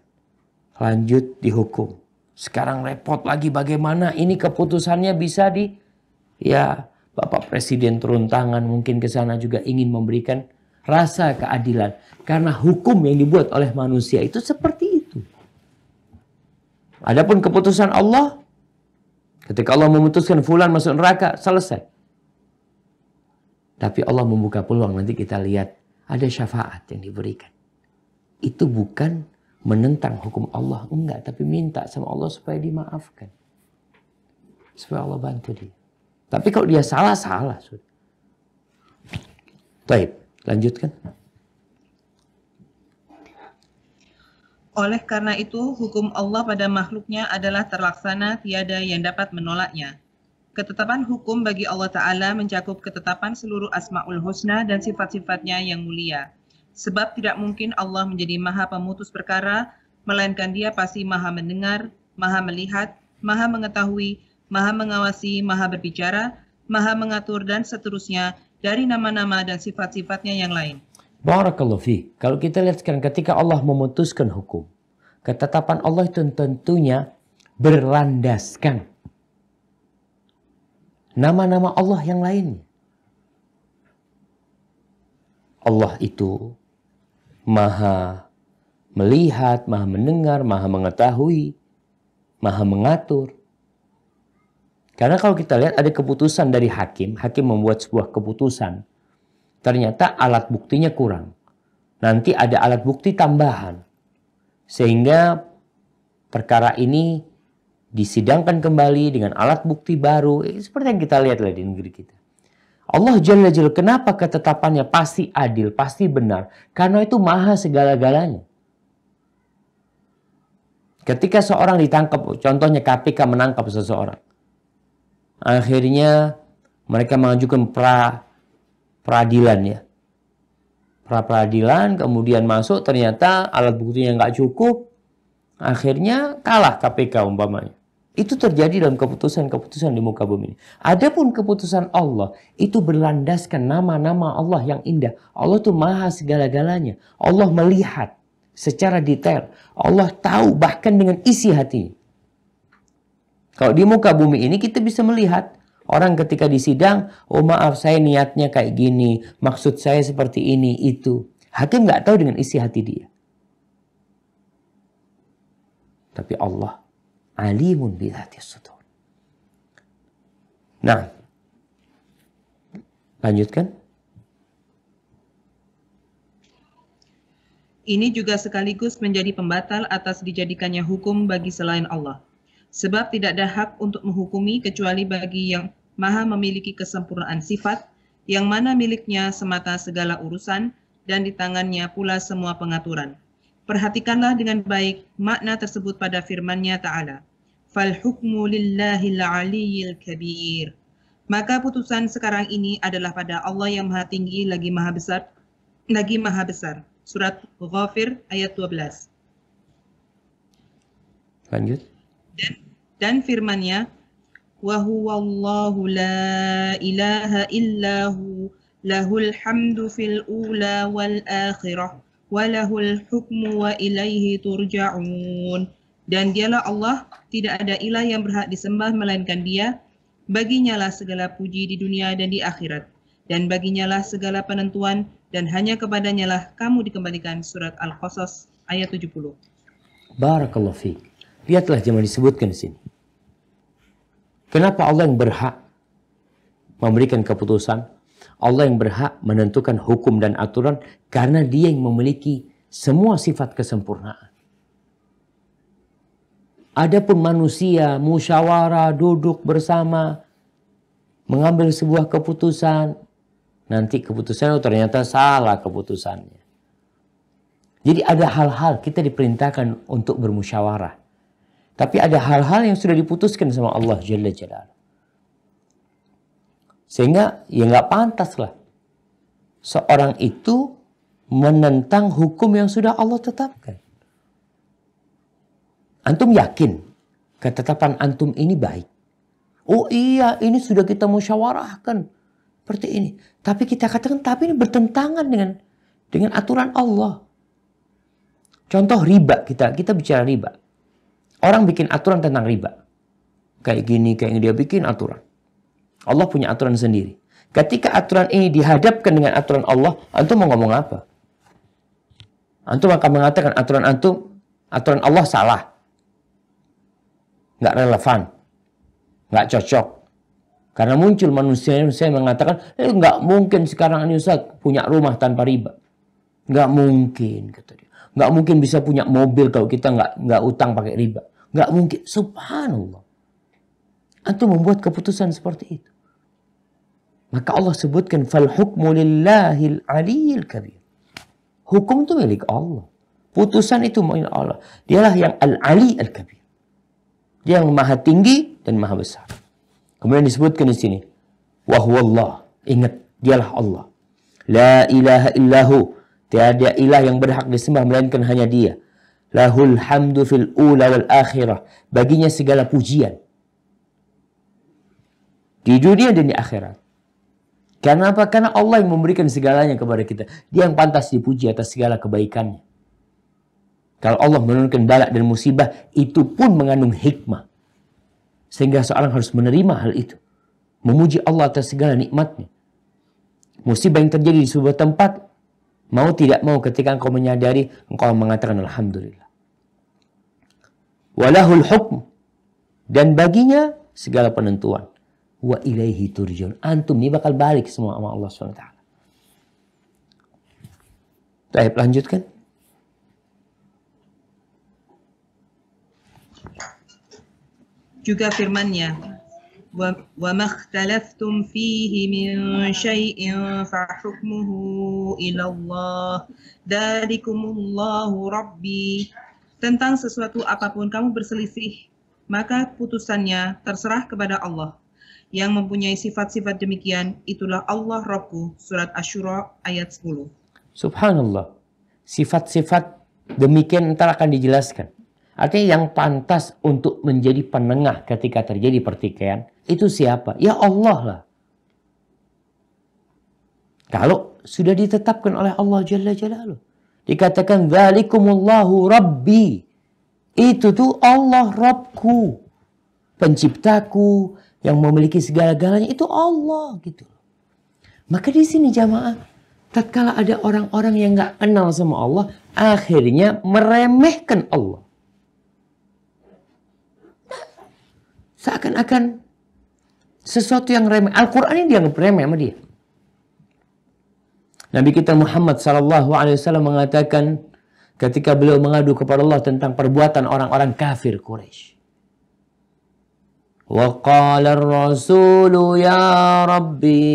lanjut dihukum sekarang repot lagi bagaimana ini keputusannya bisa di ya Bapak Presiden turun tangan mungkin ke sana juga ingin memberikan rasa keadilan. Karena hukum yang dibuat oleh manusia itu seperti itu. Adapun keputusan Allah, ketika Allah memutuskan fulan masuk neraka, selesai. Tapi Allah membuka peluang, nanti kita lihat ada syafaat yang diberikan. Itu bukan menentang hukum Allah, enggak. Tapi minta sama Allah supaya dimaafkan. Supaya Allah bantu dia. Tapi kalau dia salah, salah. Baik. Lanjutkan. Oleh karena itu, hukum Allah pada makhluknya adalah terlaksana tiada yang dapat menolaknya. Ketetapan hukum bagi Allah Ta'ala mencakup ketetapan seluruh asma'ul husna dan sifat-sifatnya yang mulia. Sebab tidak mungkin Allah menjadi maha pemutus perkara, melainkan dia pasti maha mendengar, maha melihat, maha mengetahui, maha mengawasi, maha berbicara, maha mengatur, dan seterusnya dari nama-nama dan sifat-sifatnya yang lain. Barakallahu fi. Kalau kita lihat sekarang ketika Allah memutuskan hukum, ketetapan Allah itu tentunya berlandaskan nama-nama Allah yang lain. Allah itu maha melihat, maha mendengar, maha mengetahui, maha mengatur. Karena kalau kita lihat ada keputusan dari hakim, hakim membuat sebuah keputusan. Ternyata alat buktinya kurang. Nanti ada alat bukti tambahan. Sehingga perkara ini disidangkan kembali dengan alat bukti baru. Eh, seperti yang kita lihat di negeri kita. Allah Jalla Jalla kenapa ketetapannya pasti adil, pasti benar? Karena itu maha segala-galanya. Ketika seorang ditangkap, contohnya KPK menangkap seseorang. Akhirnya mereka mengajukan pra peradilan ya. Pra peradilan kemudian masuk ternyata alat buktinya nggak cukup. Akhirnya kalah KPK umpamanya. Itu terjadi dalam keputusan-keputusan di muka bumi ini. Adapun keputusan Allah itu berlandaskan nama-nama Allah yang indah. Allah itu maha segala-galanya. Allah melihat secara detail. Allah tahu bahkan dengan isi hatinya. Kalau di muka bumi ini kita bisa melihat orang ketika disidang, oh maaf saya niatnya kayak gini, maksud saya seperti ini, itu. Hakim nggak tahu dengan isi hati dia. Tapi Allah alimun bidhati sudur. Nah, lanjutkan. Ini juga sekaligus menjadi pembatal atas dijadikannya hukum bagi selain Allah. Sebab tidak ada hak untuk menghukumi kecuali bagi yang maha memiliki kesempurnaan sifat, yang mana miliknya semata segala urusan, dan di tangannya pula semua pengaturan. Perhatikanlah dengan baik makna tersebut pada firmannya Ta'ala. فَالْحُكْمُ لِلَّهِ الْعَلِيِّ الْكَبِيرِ Maka putusan sekarang ini adalah pada Allah yang maha tinggi lagi maha besar, lagi maha besar. Surat Ghafir ayat 12. Lanjut. Dan dan firman-Nya, "Wa huwallahu la ilaha illahu lahul hamdu fil ula wal akhirah wa lahul hukmu wa ilaihi turja'un." Dan dialah Allah, tidak ada ilah yang berhak disembah melainkan Dia. Baginya lah segala puji di dunia dan di akhirat. Dan baginya lah segala penentuan dan hanya lah kamu dikembalikan surat Al-Qasas ayat 70. Barakallahu fi Lihatlah jemaah disebutkan di sini. Kenapa Allah yang berhak memberikan keputusan? Allah yang berhak menentukan hukum dan aturan karena dia yang memiliki semua sifat kesempurnaan. Adapun manusia musyawarah duduk bersama mengambil sebuah keputusan nanti keputusan itu ternyata salah keputusannya. Jadi ada hal-hal kita diperintahkan untuk bermusyawarah. Tapi ada hal-hal yang sudah diputuskan sama Allah Jalla Jalla. Sehingga ya nggak pantas lah. Seorang itu menentang hukum yang sudah Allah tetapkan. Antum yakin ketetapan antum ini baik. Oh iya ini sudah kita musyawarahkan. Seperti ini. Tapi kita katakan tapi ini bertentangan dengan dengan aturan Allah. Contoh riba kita, kita bicara riba. Orang bikin aturan tentang riba. Kayak gini, kayak dia bikin aturan. Allah punya aturan sendiri. Ketika aturan ini dihadapkan dengan aturan Allah, antum mau ngomong apa? Antum akan mengatakan aturan antum, aturan Allah salah. Nggak relevan. Nggak cocok. Karena muncul manusia-manusia yang mengatakan, eh nggak mungkin sekarang ini Ustaz punya rumah tanpa riba. Nggak mungkin, kata dia nggak mungkin bisa punya mobil kalau kita nggak nggak utang pakai riba nggak mungkin subhanallah antum membuat keputusan seperti itu maka Allah sebutkan fal hukmu lillahil aliyil kabir hukum itu milik Allah putusan itu milik Allah dialah yang al ali al kabir dia yang maha tinggi dan maha besar kemudian disebutkan di sini wahwallah ingat dialah Allah la ilaha illahu Tiada ilah yang berhak disembah melainkan hanya dia. Lahul hamdu fil ula wal akhirah. Baginya segala pujian. Di dunia dan di akhirat. Kenapa? Karena Allah yang memberikan segalanya kepada kita. Dia yang pantas dipuji atas segala kebaikannya. Kalau Allah menurunkan balak dan musibah, itu pun mengandung hikmah. Sehingga seorang harus menerima hal itu. Memuji Allah atas segala nikmatnya. Musibah yang terjadi di sebuah tempat, Mau tidak mau ketika engkau menyadari, engkau mengatakan Alhamdulillah. Walahul hukm. Dan baginya segala penentuan. Wa ilaihi turjun. Antum ini bakal balik semua sama Allah SWT. Baik, lanjutkan. Juga firmannya, وما اختلفتم فيه من شيء فحكمه إلى الله ذلكم الله ربي tentang sesuatu apapun kamu berselisih maka putusannya terserah kepada Allah yang mempunyai sifat-sifat demikian itulah Allah Rabbku surat Ashura ayat 10 Subhanallah sifat-sifat demikian ntar akan dijelaskan Artinya yang pantas untuk menjadi penengah ketika terjadi pertikaian itu siapa? Ya Allah lah. Kalau sudah ditetapkan oleh Allah Jalla Jalaluh. Dikatakan zalikumullahu rabbi. Itu tuh Allah Rabbku. Penciptaku yang memiliki segala-galanya itu Allah gitu. Maka di sini jamaah tatkala ada orang-orang yang nggak kenal sama Allah akhirnya meremehkan Allah. Seakan-akan sesuatu yang remeh. Al-Quran ini dianggap remeh sama dia. Nabi kita Muhammad SAW mengatakan ketika beliau mengadu kepada Allah tentang perbuatan orang-orang kafir Quraisy. وقال الرسول ya Rabbi,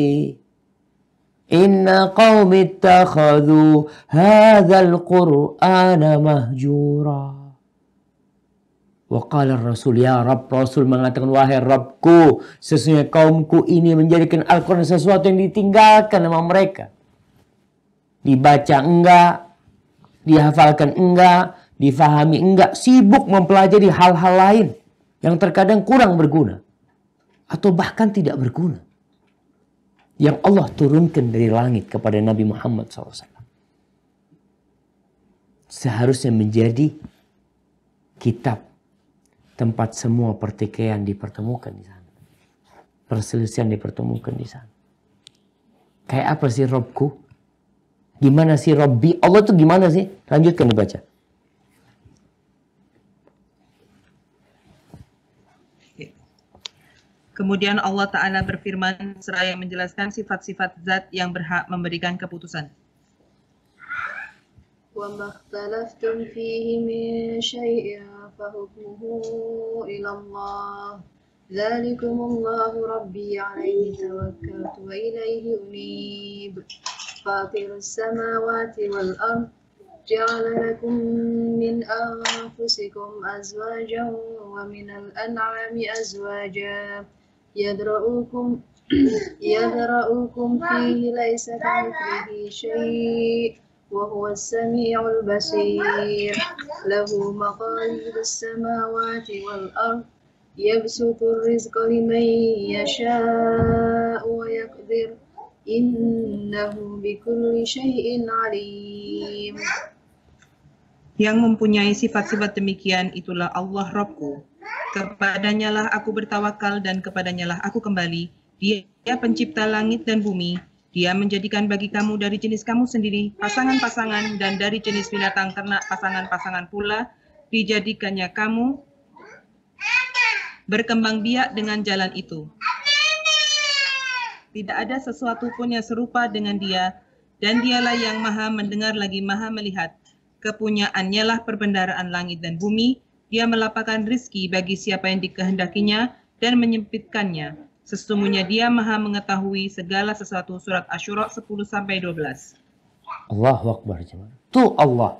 Inna قوم اتخذوا هذا القرآن Waqala Rasul, ya Rabb, Rasul mengatakan, wahai Rabbku, sesungguhnya kaumku ini menjadikan Al-Quran sesuatu yang ditinggalkan sama mereka. Dibaca enggak, dihafalkan enggak, difahami enggak, sibuk mempelajari hal-hal lain yang terkadang kurang berguna. Atau bahkan tidak berguna. Yang Allah turunkan dari langit kepada Nabi Muhammad SAW. Seharusnya menjadi kitab tempat semua pertikaian dipertemukan di sana. Perselisihan dipertemukan di sana. Kayak apa sih Robku? Gimana sih Robbi? Allah tuh gimana sih? Lanjutkan dibaca. Kemudian Allah Ta'ala berfirman seraya menjelaskan sifat-sifat zat yang berhak memberikan keputusan. وَمَا اخْتَلَفْتُمْ فِيهِ مِنْ شَيْءٍ فحكمه إلى الله ذلكم الله ربي عليه توكلت وإليه أنيب فاطر السماوات والأرض جعل لكم من أنفسكم أزواجا ومن الأنعام أزواجا يدرؤكم يدرؤكم فيه ليس كمثله شيء وهو السميع البصير له مقاليد السماوات والأرض يبسط الرزق لمن يشاء ويقدر إنه بكل شيء عليم Yang mempunyai sifat-sifat demikian itulah Allah Robku. Kepadanyalah aku bertawakal dan kepadanyalah aku kembali. Dia pencipta langit dan bumi, dia menjadikan bagi kamu dari jenis kamu sendiri pasangan-pasangan dan dari jenis binatang ternak pasangan-pasangan pula dijadikannya kamu berkembang biak dengan jalan itu. Tidak ada sesuatu pun yang serupa dengan dia dan dialah yang maha mendengar lagi maha melihat. Kepunyaannya lah perbendaraan langit dan bumi. Dia melaporkan rizki bagi siapa yang dikehendakinya dan menyempitkannya Sesungguhnya dia maha mengetahui segala sesuatu. Surat Ashura 10-12. sampai Allah Akbar. Itu Allah.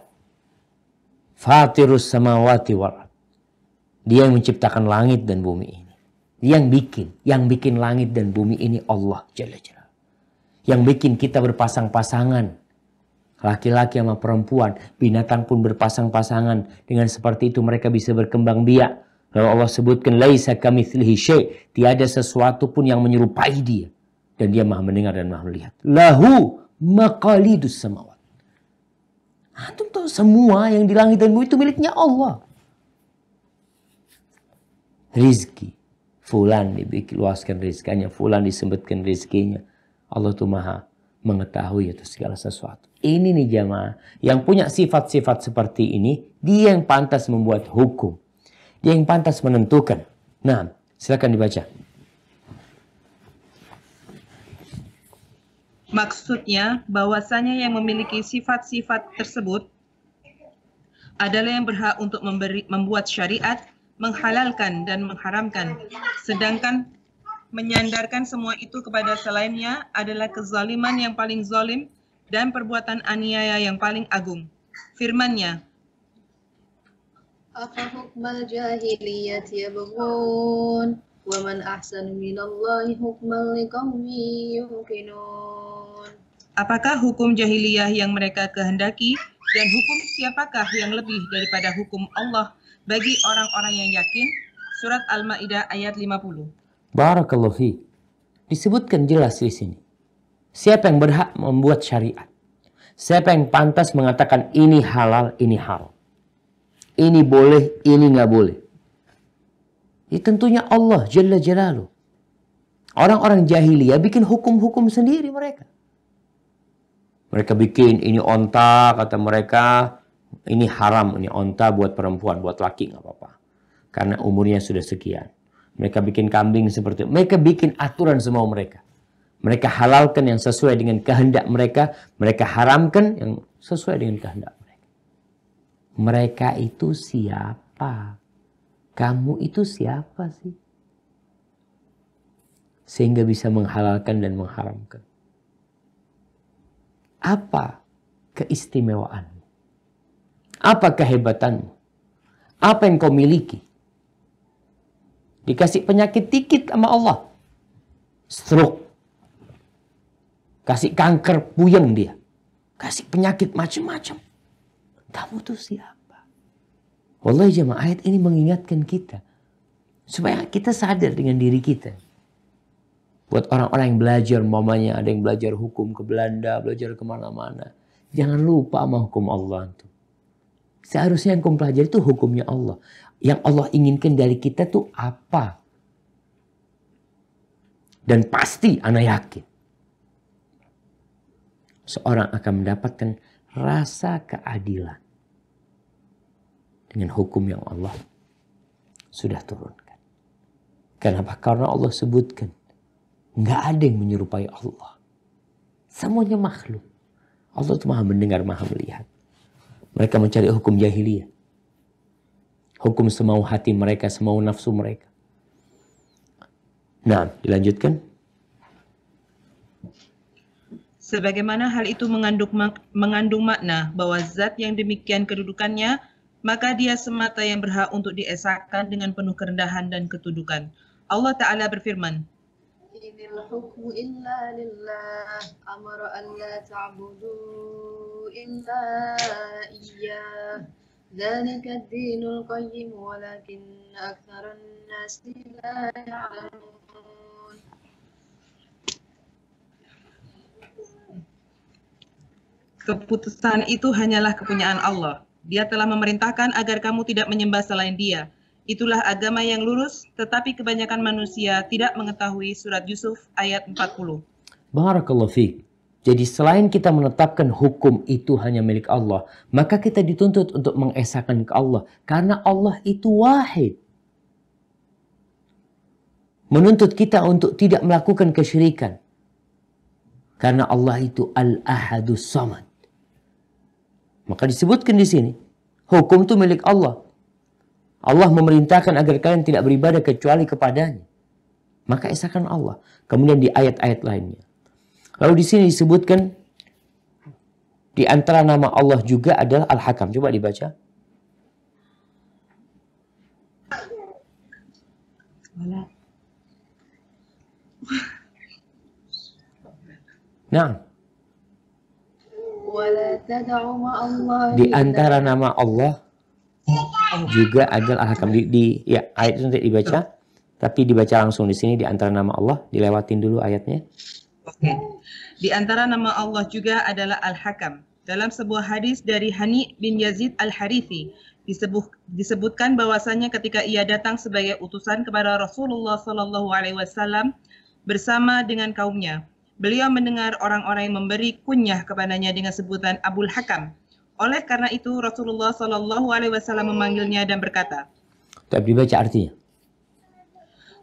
Fatirus samawati wal Dia yang menciptakan langit dan bumi ini. Dia yang bikin. Yang bikin langit dan bumi ini Allah. Jalla Jalla. Yang bikin kita berpasang-pasangan. Laki-laki sama perempuan, binatang pun berpasang-pasangan. Dengan seperti itu mereka bisa berkembang biak. Lalu Allah sebutkan laisa kamitslihi syai', tiada sesuatu pun yang menyerupai dia dan dia Maha mendengar dan Maha melihat. Lahu maqalidus samawat. Antum tahu semua yang di langit dan bumi itu miliknya Allah. Rizki. Fulan dibikin luaskan rizkanya. Fulan disebutkan rizkinya. Allah itu maha mengetahui itu segala sesuatu. Ini nih jamaah yang punya sifat-sifat seperti ini, dia yang pantas membuat hukum. Dia yang pantas menentukan. Nah, silakan dibaca. Maksudnya bahwasanya yang memiliki sifat-sifat tersebut adalah yang berhak untuk memberi, membuat syariat, menghalalkan dan mengharamkan. Sedangkan menyandarkan semua itu kepada selainnya adalah kezaliman yang paling zalim dan perbuatan aniaya yang paling agung. Firmannya, أفحكم الجاهلية يبغون ومن أحسن من الله حكما لقوم يوقنون Apakah hukum jahiliyah yang mereka kehendaki dan hukum siapakah yang lebih daripada hukum Allah bagi orang-orang yang yakin? Surat Al-Maidah ayat 50. Barakallahu fi. Disebutkan jelas di sini. Siapa yang berhak membuat syariat? Siapa yang pantas mengatakan ini halal, ini haram? Ini boleh, ini nggak boleh. Ya, tentunya Allah Jalla Jalalu. Orang-orang jahiliyah bikin hukum-hukum sendiri mereka. Mereka bikin ini onta, kata mereka ini haram, ini onta buat perempuan, buat laki nggak apa-apa. Karena umurnya sudah sekian. Mereka bikin kambing seperti itu. Mereka bikin aturan semua mereka. Mereka halalkan yang sesuai dengan kehendak mereka. Mereka haramkan yang sesuai dengan kehendak. Mereka itu siapa? Kamu itu siapa sih? Sehingga bisa menghalalkan dan mengharamkan. Apa keistimewaanmu? Apa kehebatanmu? Apa yang kau miliki? Dikasih penyakit dikit sama Allah. Stroke. Kasih kanker, puyeng dia. Kasih penyakit macam-macam. Kamu tuh siapa? Wallahi jemaah ayat ini mengingatkan kita. Supaya kita sadar dengan diri kita. Buat orang-orang yang belajar, mamanya ada yang belajar hukum ke Belanda, belajar kemana-mana. Jangan lupa sama hukum Allah itu. Seharusnya yang kamu pelajari itu hukumnya Allah. Yang Allah inginkan dari kita tuh apa? Dan pasti anak yakin. Seorang akan mendapatkan rasa keadilan dengan hukum yang Allah sudah turunkan. Kenapa? Karena Allah sebutkan nggak ada yang menyerupai Allah. Semuanya makhluk. Allah itu maha mendengar, maha melihat. Mereka mencari hukum jahiliyah. Hukum semau hati mereka, semau nafsu mereka. Nah, dilanjutkan sebagaimana hal itu mengandung, mengandung makna bahwa zat yang demikian kedudukannya, maka dia semata yang berhak untuk diesakan dengan penuh kerendahan dan ketudukan. Allah Ta'ala berfirman, Inil hukmu illa lillah amara an la ta'budu illa dinul qayyim walakin nasi la ya'lamun Keputusan itu hanyalah kepunyaan Allah. Dia telah memerintahkan agar kamu tidak menyembah selain Dia. Itulah agama yang lurus, tetapi kebanyakan manusia tidak mengetahui surat Yusuf ayat 40. Barakallahu fiik. Jadi selain kita menetapkan hukum itu hanya milik Allah, maka kita dituntut untuk mengesahkan ke Allah karena Allah itu wahid. Menuntut kita untuk tidak melakukan kesyirikan. Karena Allah itu Al-Ahadus Samad. Maka disebutkan di sini, hukum itu milik Allah. Allah memerintahkan agar kalian tidak beribadah kecuali kepadanya. Maka esakan Allah. Kemudian di ayat-ayat lainnya. Lalu di sini disebutkan di antara nama Allah juga adalah Al-Hakam. Coba dibaca. Nah, di antara nama Allah juga ada al-hakam di, di ya ayat itu nanti dibaca tapi dibaca langsung di sini di antara nama Allah dilewatin dulu ayatnya. Oke. Di antara nama Allah juga adalah Al-Hakam. Dalam sebuah hadis dari Hani bin Yazid Al-Harithi disebut, disebutkan bahwasanya ketika ia datang sebagai utusan kepada Rasulullah Shallallahu alaihi wasallam bersama dengan kaumnya, Beliau mendengar orang-orang yang memberi kunyah kepadanya dengan sebutan Abul Hakam. Oleh karena itu Rasulullah Shallallahu Alaihi Wasallam memanggilnya dan berkata. Tapi dibaca artinya.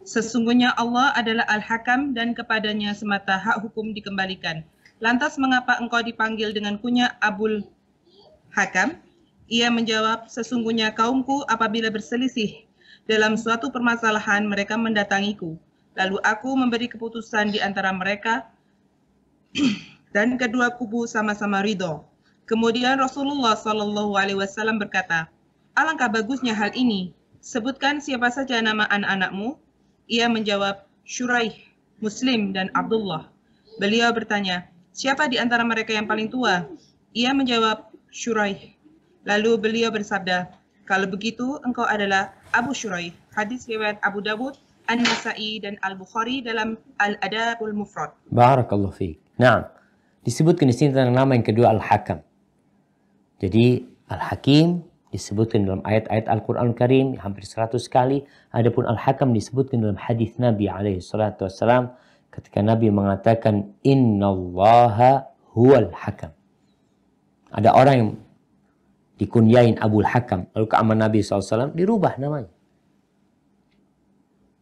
Sesungguhnya Allah adalah Al-Hakam dan kepadanya semata hak hukum dikembalikan. Lantas mengapa engkau dipanggil dengan kunyah Abul Hakam? Ia menjawab, sesungguhnya kaumku apabila berselisih dalam suatu permasalahan mereka mendatangiku. Lalu aku memberi keputusan di antara mereka dan kedua kubu sama-sama ridho. Kemudian Rasulullah Shallallahu Alaihi Wasallam berkata, alangkah bagusnya hal ini. Sebutkan siapa saja nama anak-anakmu. Ia menjawab, Shuraih, Muslim, dan Abdullah. Beliau bertanya, siapa di antara mereka yang paling tua? Ia menjawab, Shuraih. Lalu beliau bersabda, kalau begitu engkau adalah Abu Shuraih. Hadis riwayat Abu Dawud, An-Nasai, dan Al-Bukhari dalam Al-Adabul Mufrad. Barakallahu fiik. Nah, disebutkan di sini tentang nama yang kedua Al-Hakam. Jadi Al-Hakim disebutkan dalam ayat-ayat Al-Quran Al Karim hampir 100 kali. Adapun Al-Hakam disebutkan dalam hadis Nabi alaihi salatu wassalam ketika Nabi mengatakan Inna innallaha huwal hakam. Ada orang yang dikunyain Abu Hakam. Lalu keaman Nabi SAW dirubah namanya.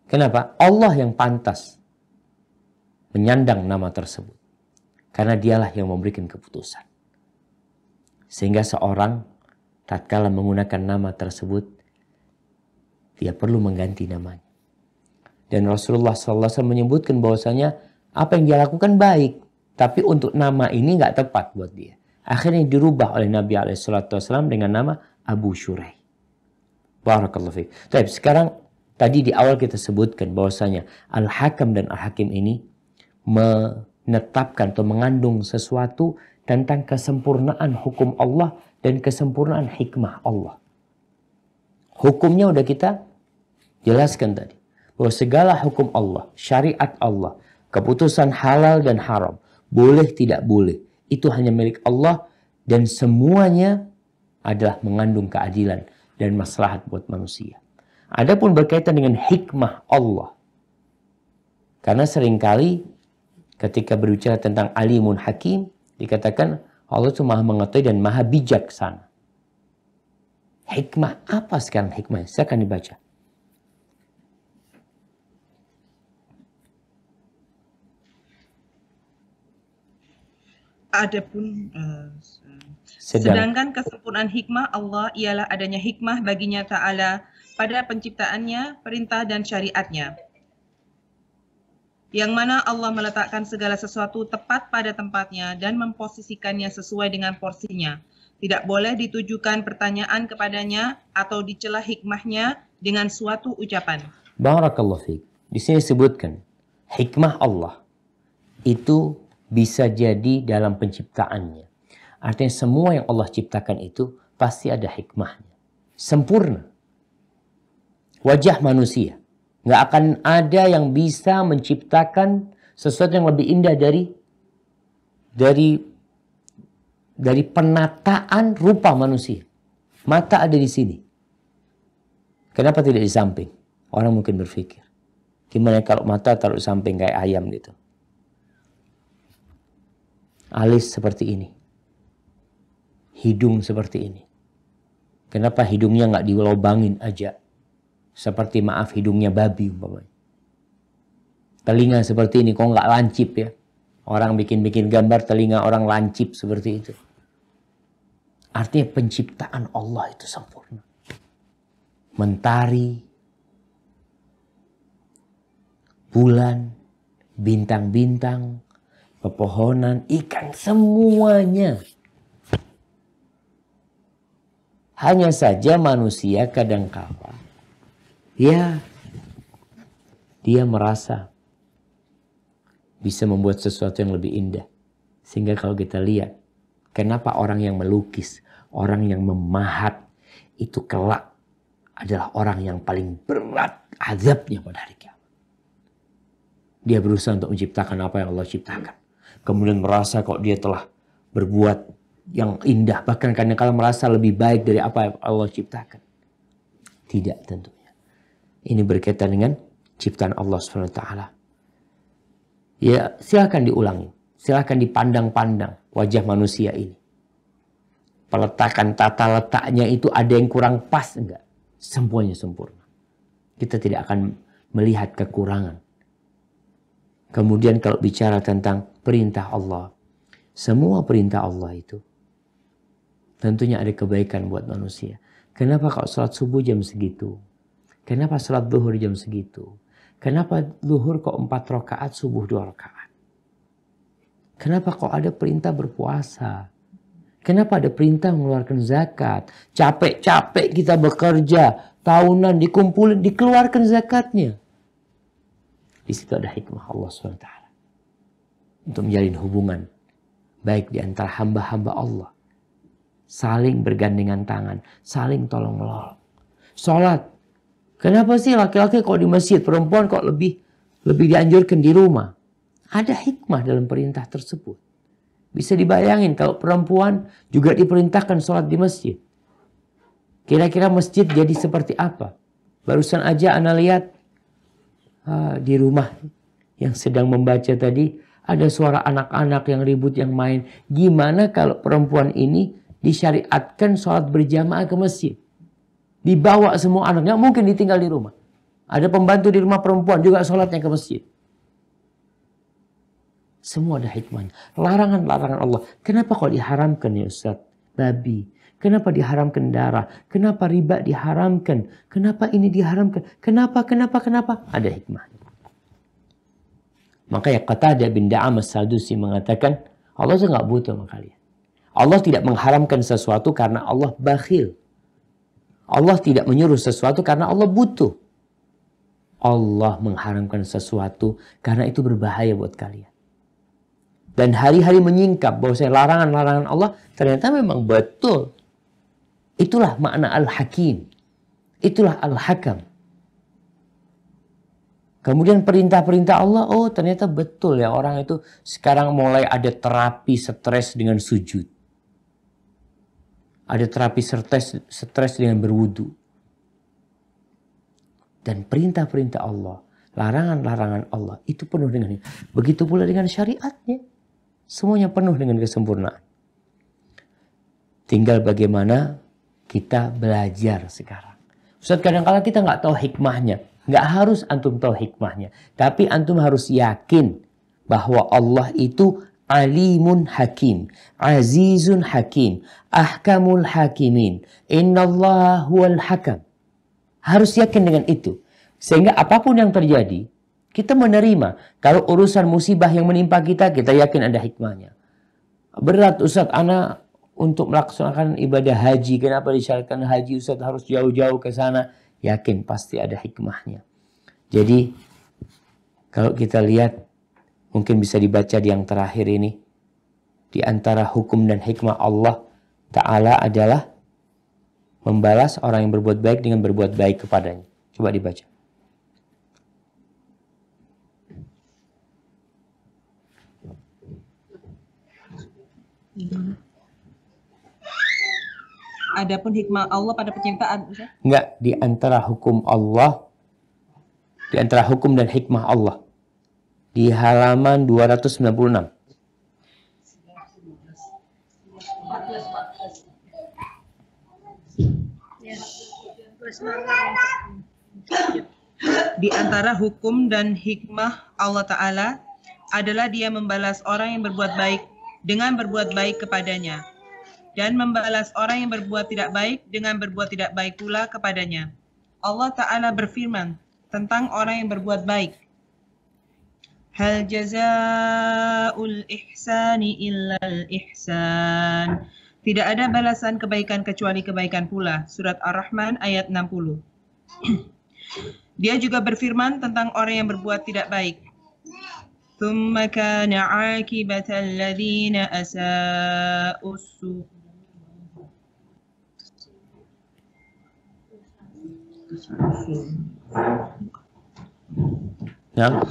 Kenapa? Allah yang pantas menyandang nama tersebut. Karena dialah yang memberikan keputusan. Sehingga seorang tatkala menggunakan nama tersebut, dia perlu mengganti namanya. Dan Rasulullah SAW menyebutkan bahwasanya apa yang dia lakukan baik, tapi untuk nama ini nggak tepat buat dia. Akhirnya dirubah oleh Nabi SAW dengan nama Abu Shurey. Barakallahu Tapi sekarang tadi di awal kita sebutkan bahwasanya Al-Hakam dan Al-Hakim ini me menetapkan atau mengandung sesuatu tentang kesempurnaan hukum Allah dan kesempurnaan hikmah Allah. Hukumnya udah kita jelaskan tadi. Bahwa segala hukum Allah, syariat Allah, keputusan halal dan haram, boleh tidak boleh, itu hanya milik Allah dan semuanya adalah mengandung keadilan dan maslahat buat manusia. Adapun berkaitan dengan hikmah Allah. Karena seringkali ketika berbicara tentang alimun hakim, dikatakan Allah itu maha mengetahui dan maha bijaksana. Hikmah apa sekarang hikmah? Saya akan dibaca. Adapun uh, Sedang. sedangkan kesempurnaan hikmah Allah ialah adanya hikmah baginya Taala pada penciptaannya, perintah dan syariatnya yang mana Allah meletakkan segala sesuatu tepat pada tempatnya dan memposisikannya sesuai dengan porsinya. Tidak boleh ditujukan pertanyaan kepadanya atau dicela hikmahnya dengan suatu ucapan. Barakallahu fiik. Di sini disebutkan hikmah Allah itu bisa jadi dalam penciptaannya. Artinya semua yang Allah ciptakan itu pasti ada hikmahnya. Sempurna. Wajah manusia Nggak akan ada yang bisa menciptakan sesuatu yang lebih indah dari dari dari penataan rupa manusia. Mata ada di sini. Kenapa tidak di samping? Orang mungkin berpikir. Gimana kalau mata taruh samping kayak ayam gitu. Alis seperti ini. Hidung seperti ini. Kenapa hidungnya nggak dilobangin aja? seperti maaf hidungnya babi umpamanya. Telinga seperti ini kok nggak lancip ya. Orang bikin-bikin gambar telinga orang lancip seperti itu. Artinya penciptaan Allah itu sempurna. Mentari, bulan, bintang-bintang, pepohonan, ikan, semuanya. Hanya saja manusia kadang kalah Ya, dia merasa bisa membuat sesuatu yang lebih indah. Sehingga kalau kita lihat, kenapa orang yang melukis, orang yang memahat, itu kelak adalah orang yang paling berat azabnya pada hari kiamat. Dia berusaha untuk menciptakan apa yang Allah ciptakan. Kemudian merasa kok dia telah berbuat yang indah. Bahkan kadang-kadang merasa lebih baik dari apa yang Allah ciptakan. Tidak tentu. Ini berkaitan dengan ciptaan Allah SWT. Ya, silahkan diulangi. Silahkan dipandang-pandang wajah manusia ini. Peletakan tata letaknya itu ada yang kurang pas enggak? Semuanya sempurna. Kita tidak akan melihat kekurangan. Kemudian kalau bicara tentang perintah Allah, semua perintah Allah itu tentunya ada kebaikan buat manusia. Kenapa kalau sholat subuh jam segitu? Kenapa sholat duhur jam segitu? Kenapa duhur kok empat rakaat, subuh dua rakaat? Kenapa kok ada perintah berpuasa? Kenapa ada perintah mengeluarkan zakat? Capek-capek kita bekerja, tahunan dikumpulin, dikeluarkan zakatnya. Di situ ada hikmah Allah SWT. Untuk menjalin hubungan. Baik di antara hamba-hamba Allah. Saling bergandengan tangan. Saling tolong menolong. Sholat Kenapa sih laki-laki kok di masjid, perempuan kok lebih lebih dianjurkan di rumah? Ada hikmah dalam perintah tersebut. Bisa dibayangin kalau perempuan juga diperintahkan sholat di masjid. Kira-kira masjid jadi seperti apa? Barusan aja Ana lihat uh, di rumah yang sedang membaca tadi ada suara anak-anak yang ribut yang main. Gimana kalau perempuan ini disyariatkan sholat berjamaah ke masjid? dibawa semua anaknya, mungkin ditinggal di rumah. Ada pembantu di rumah perempuan juga sholatnya ke masjid. Semua ada hikmahnya. Larangan-larangan Allah. Kenapa kalau diharamkan ya Ustaz? Babi. Kenapa diharamkan darah? Kenapa riba diharamkan? Kenapa ini diharamkan? Kenapa, kenapa, kenapa? Ada hikmah. Maka ya ada bin Da'am Sadusi mengatakan, Allah tidak butuh sama kalian. Allah tidak mengharamkan sesuatu karena Allah bakhil. Allah tidak menyuruh sesuatu karena Allah butuh. Allah mengharamkan sesuatu karena itu berbahaya buat kalian. Dan hari-hari menyingkap bahwa larangan-larangan Allah ternyata memang betul. Itulah makna al-hakim. Itulah al-hakam. Kemudian perintah-perintah Allah, oh ternyata betul ya orang itu sekarang mulai ada terapi stres dengan sujud. Ada terapi stres, stres dengan berwudu. Dan perintah-perintah Allah, larangan-larangan Allah itu penuh dengan ini. Begitu pula dengan syariatnya. Semuanya penuh dengan kesempurnaan. Tinggal bagaimana kita belajar sekarang. Ustaz kadang-kala kita nggak tahu hikmahnya. Nggak harus antum tahu hikmahnya. Tapi antum harus yakin bahwa Allah itu alimun hakim, azizun hakim, ahkamul hakimin, innallaha huwal hakam. Harus yakin dengan itu. Sehingga apapun yang terjadi, kita menerima. Kalau urusan musibah yang menimpa kita, kita yakin ada hikmahnya. Berat Ustaz, anak untuk melaksanakan ibadah haji. Kenapa disyaratkan haji Ustaz harus jauh-jauh ke sana? Yakin pasti ada hikmahnya. Jadi kalau kita lihat Mungkin bisa dibaca di yang terakhir ini. Di antara hukum dan hikmah Allah Ta'ala adalah membalas orang yang berbuat baik dengan berbuat baik kepadanya. Coba dibaca. Adapun hikmah Allah pada penciptaan. Enggak, di antara hukum Allah, di antara hukum dan hikmah Allah di halaman 296. Di antara hukum dan hikmah Allah Ta'ala adalah dia membalas orang yang berbuat baik dengan berbuat baik kepadanya dan membalas orang yang berbuat tidak baik dengan berbuat tidak baik pula kepadanya. Allah Ta'ala berfirman tentang orang yang berbuat baik. Hal jazaul ihsani illal ihsan. Tidak ada balasan kebaikan kecuali kebaikan pula. Surat Ar-Rahman ayat 60. Dia juga berfirman tentang orang yang berbuat tidak baik. ثم kana عاقبة الذين أساءوا السوء Yeah.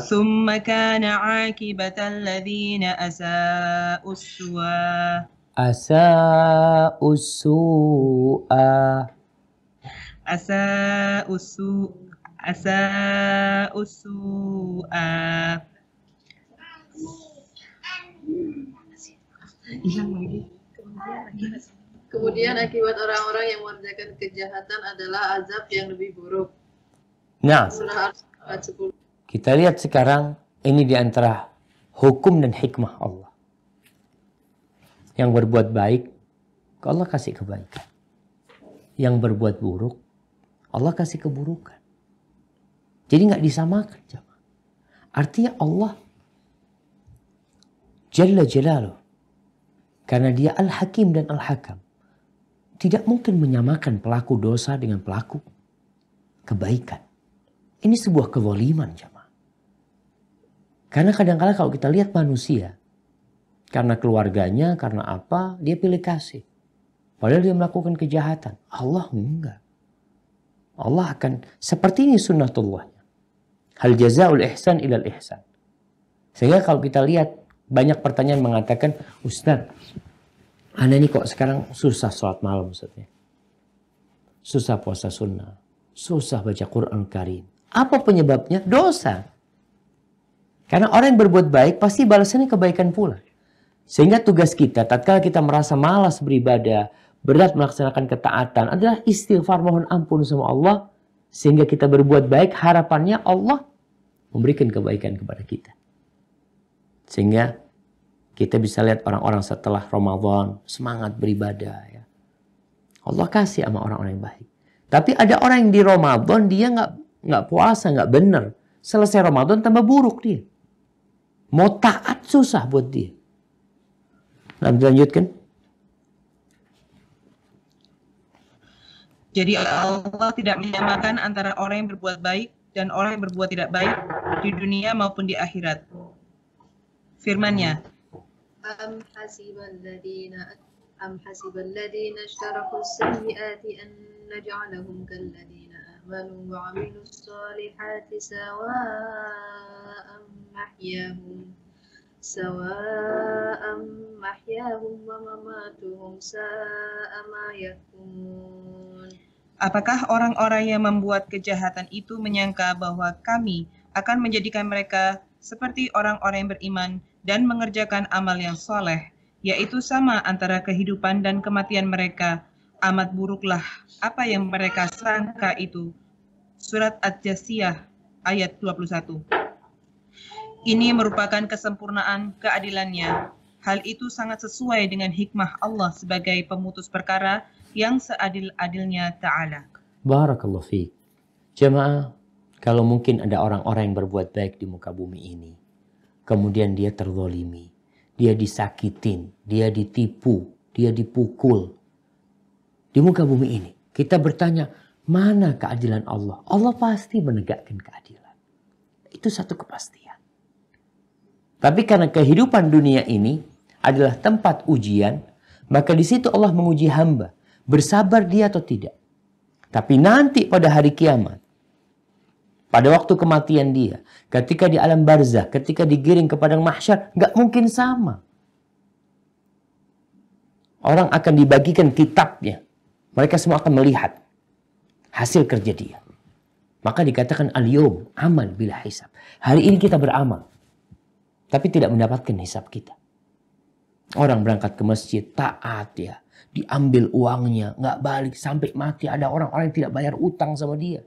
ثم كان عاقبة الذين أساءوا السوء أساءوا السوء أساءوا السوء أساءوا السوء Kemudian akibat orang-orang yang mengerjakan kejahatan adalah azab yang lebih buruk. Nah. Surah Al-Fatihah 10. Kita lihat sekarang ini di antara hukum dan hikmah Allah. Yang berbuat baik, Allah kasih kebaikan. Yang berbuat buruk, Allah kasih keburukan. Jadi nggak disamakan Artinya Allah Jalla Jalalu karena dia Al-Hakim dan Al-Hakam. Tidak mungkin menyamakan pelaku dosa dengan pelaku kebaikan. Ini sebuah kewaliman jemaah. Karena kadang-kala kalau kita lihat manusia, karena keluarganya, karena apa, dia pilih kasih. Padahal dia melakukan kejahatan. Allah enggak. Allah akan seperti ini sunnatullah. Hal jazaul ihsan ilal ihsan. Sehingga kalau kita lihat banyak pertanyaan mengatakan, Ustaz, Anda ini kok sekarang susah sholat malam maksudnya. Susah puasa sunnah. Susah baca Quran Karim. Apa penyebabnya? Dosa. Karena orang yang berbuat baik pasti balasannya kebaikan pula. Sehingga tugas kita tatkala kita merasa malas beribadah, berat melaksanakan ketaatan adalah istighfar mohon ampun sama Allah sehingga kita berbuat baik harapannya Allah memberikan kebaikan kepada kita. Sehingga kita bisa lihat orang-orang setelah Ramadan semangat beribadah ya. Allah kasih sama orang-orang yang baik. Tapi ada orang yang di Ramadan dia nggak nggak puasa nggak bener. Selesai Ramadan tambah buruk dia. Mau taat susah buat dia. Nanti lanjutkan. Jadi Allah tidak menyamakan antara orang yang berbuat baik dan orang yang berbuat tidak baik di dunia maupun di akhirat. Firman-Nya. Am am آمنوا وعملوا الصالحات سواء محياهم سواء محياهم ومماتهم ساء ما Apakah orang-orang yang membuat kejahatan itu menyangka bahwa kami akan menjadikan mereka seperti orang-orang yang beriman dan mengerjakan amal yang soleh, yaitu sama antara kehidupan dan kematian mereka, amat buruklah apa yang mereka sangka itu. Surat Ad-Jasiyah ayat 21. Ini merupakan kesempurnaan keadilannya. Hal itu sangat sesuai dengan hikmah Allah sebagai pemutus perkara yang seadil-adilnya Ta'ala. Barakallahu fiqh. Jemaah, kalau mungkin ada orang-orang yang berbuat baik di muka bumi ini, kemudian dia terzolimi, dia disakitin, dia ditipu, dia dipukul, di muka bumi ini. Kita bertanya, mana keadilan Allah? Allah pasti menegakkan keadilan. Itu satu kepastian. Tapi karena kehidupan dunia ini adalah tempat ujian, maka di situ Allah menguji hamba, bersabar dia atau tidak. Tapi nanti pada hari kiamat, pada waktu kematian dia, ketika di alam barzah, ketika digiring ke padang mahsyar, nggak mungkin sama. Orang akan dibagikan kitabnya, mereka semua akan melihat hasil kerja dia. Maka dikatakan al yum aman bila hisab. Hari ini kita beramal. Tapi tidak mendapatkan hisab kita. Orang berangkat ke masjid taat ya. Diambil uangnya. nggak balik sampai mati. Ada orang-orang yang tidak bayar utang sama dia.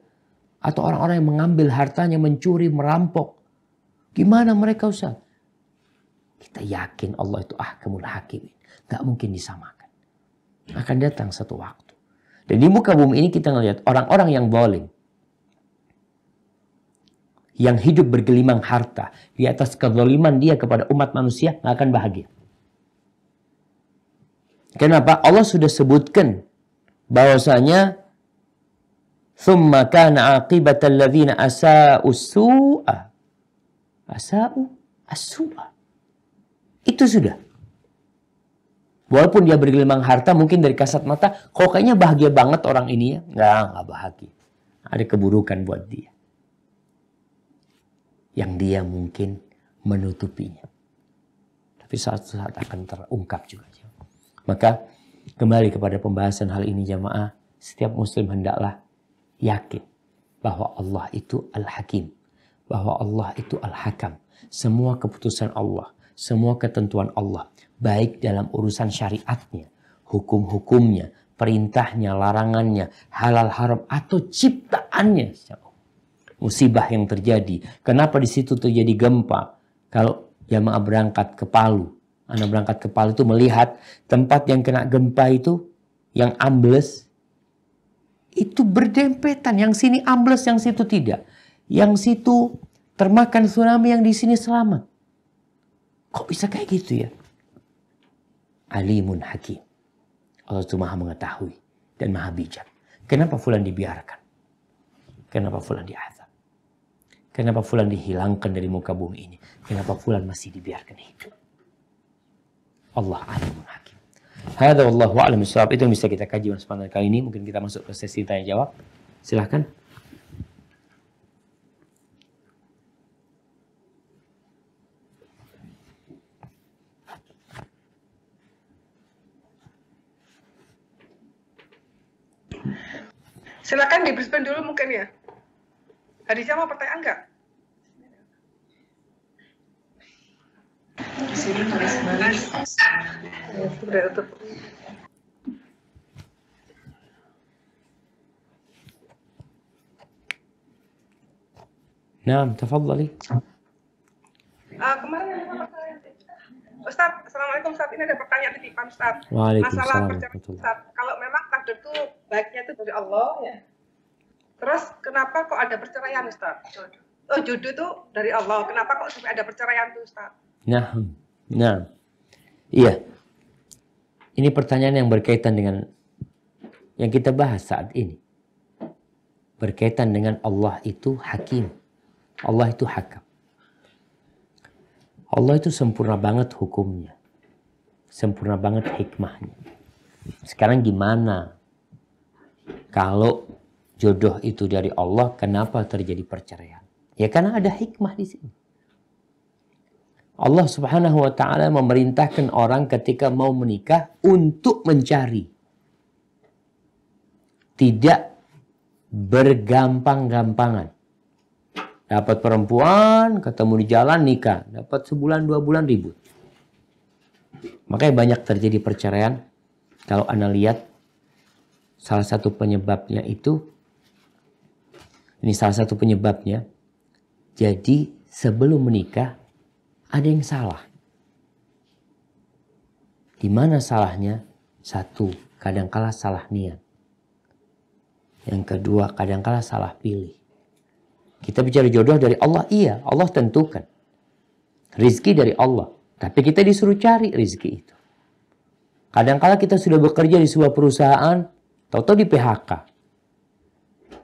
Atau orang-orang yang mengambil hartanya mencuri merampok. Gimana mereka usah? Kita yakin Allah itu ahkamul hakim. Gak mungkin disamakan. Akan datang satu waktu dan di muka bumi ini kita ngelihat orang-orang yang boleh yang hidup bergelimang harta di atas kezaliman dia kepada umat manusia nggak akan bahagia. Kenapa? Allah sudah sebutkan bahwasanya thumma kana aqibatal ladzina asa'u su'a asa'u as Itu sudah. Walaupun dia bergelimang harta mungkin dari kasat mata, kok kayaknya bahagia banget orang ini ya. Nggak, nggak bahagia. Ada keburukan buat dia. Yang dia mungkin menutupinya. Tapi suatu saat akan terungkap juga. Maka kembali kepada pembahasan hal ini jamaah. Setiap muslim hendaklah yakin bahwa Allah itu Al-Hakim. Bahwa Allah itu Al-Hakam. Semua keputusan Allah. Semua ketentuan Allah baik dalam urusan syariatnya, hukum-hukumnya, perintahnya, larangannya, halal haram atau ciptaannya. Musibah yang terjadi. Kenapa di situ terjadi gempa? Kalau jamaah berangkat ke Palu, anda berangkat ke Palu itu melihat tempat yang kena gempa itu, yang ambles, itu berdempetan. Yang sini ambles, yang situ tidak. Yang situ termakan tsunami, yang di sini selamat. Kok bisa kayak gitu ya? alimun hakim. Allah itu maha mengetahui dan maha bijak. Kenapa fulan dibiarkan? Kenapa fulan diazab? Kenapa fulan dihilangkan dari muka bumi ini? Kenapa fulan masih dibiarkan hidup? Allah alimun hakim. Hada wallahu a'lam Itu yang bisa kita kaji pada kesempatan kali ini. Mungkin kita masuk ke sesi tanya jawab. Silahkan. Silakan di Brisbane dulu mungkin ya. Hadisnya mau pertanyaan enggak? Sini tulis ah kemarin ada pertanyaan, نعم تفضلي kemarin Ustaz, Assalamualaikum Ustaz, ini ada pertanyaan titipan Ustaz Waalaikumsalam Masalah perjalanan Ustaz, kalau memang takdir itu baiknya itu dari Allah ya. Terus kenapa kok ada perceraian Ustaz? Jodoh. Oh jodoh itu dari Allah. Kenapa kok sampai ada perceraian tuh Ustaz? Nah, nah. Iya. Ini pertanyaan yang berkaitan dengan yang kita bahas saat ini. Berkaitan dengan Allah itu hakim. Allah itu hakam. Allah itu sempurna banget hukumnya. Sempurna banget hikmahnya. Sekarang gimana kalau jodoh itu dari Allah, kenapa terjadi perceraian? Ya karena ada hikmah di sini. Allah Subhanahu wa taala memerintahkan orang ketika mau menikah untuk mencari. Tidak bergampang-gampangan. Dapat perempuan, ketemu di jalan, nikah. Dapat sebulan, dua bulan, ribut. Makanya banyak terjadi perceraian. Kalau Anda lihat salah satu penyebabnya itu ini salah satu penyebabnya. Jadi sebelum menikah ada yang salah. Di mana salahnya? Satu, kadangkala salah niat. Yang kedua, kadangkala salah pilih. Kita bicara jodoh dari Allah, iya, Allah tentukan. Rizki dari Allah, tapi kita disuruh cari rizki itu. Kadangkala kita sudah bekerja di sebuah perusahaan, Tahu-tahu di PHK.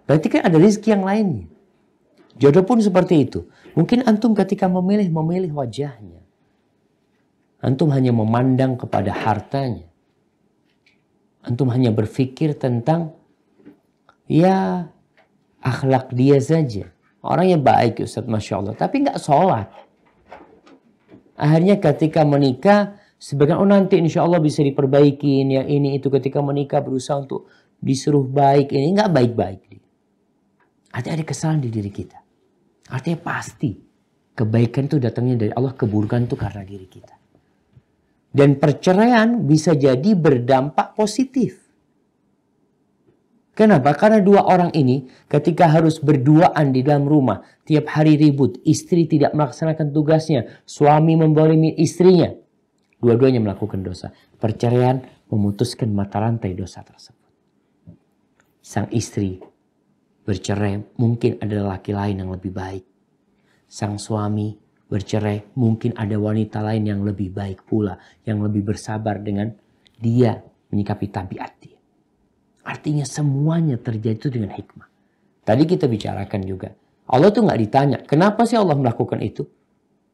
Berarti kan ada rezeki yang lainnya. Jodoh pun seperti itu. Mungkin antum ketika memilih, memilih wajahnya. Antum hanya memandang kepada hartanya. Antum hanya berpikir tentang ya akhlak dia saja. orang yang baik Ustaz Masya Allah. Tapi nggak sholat. Akhirnya ketika menikah Sebagian oh nanti insya Allah bisa diperbaiki ya ini itu ketika menikah berusaha untuk disuruh baik ini nggak baik-baik. Artinya ada kesalahan di diri kita. Artinya pasti kebaikan itu datangnya dari Allah, keburukan itu karena diri kita. Dan perceraian bisa jadi berdampak positif. Kenapa? Karena dua orang ini ketika harus berduaan di dalam rumah, tiap hari ribut, istri tidak melaksanakan tugasnya, suami membolimi istrinya. Dua-duanya melakukan dosa. Perceraian memutuskan mata rantai dosa tersebut. Sang istri bercerai mungkin ada laki lain yang lebih baik. Sang suami bercerai mungkin ada wanita lain yang lebih baik pula. Yang lebih bersabar dengan dia menyikapi tabiat dia. Artinya semuanya terjadi itu dengan hikmah. Tadi kita bicarakan juga. Allah tuh nggak ditanya, kenapa sih Allah melakukan itu?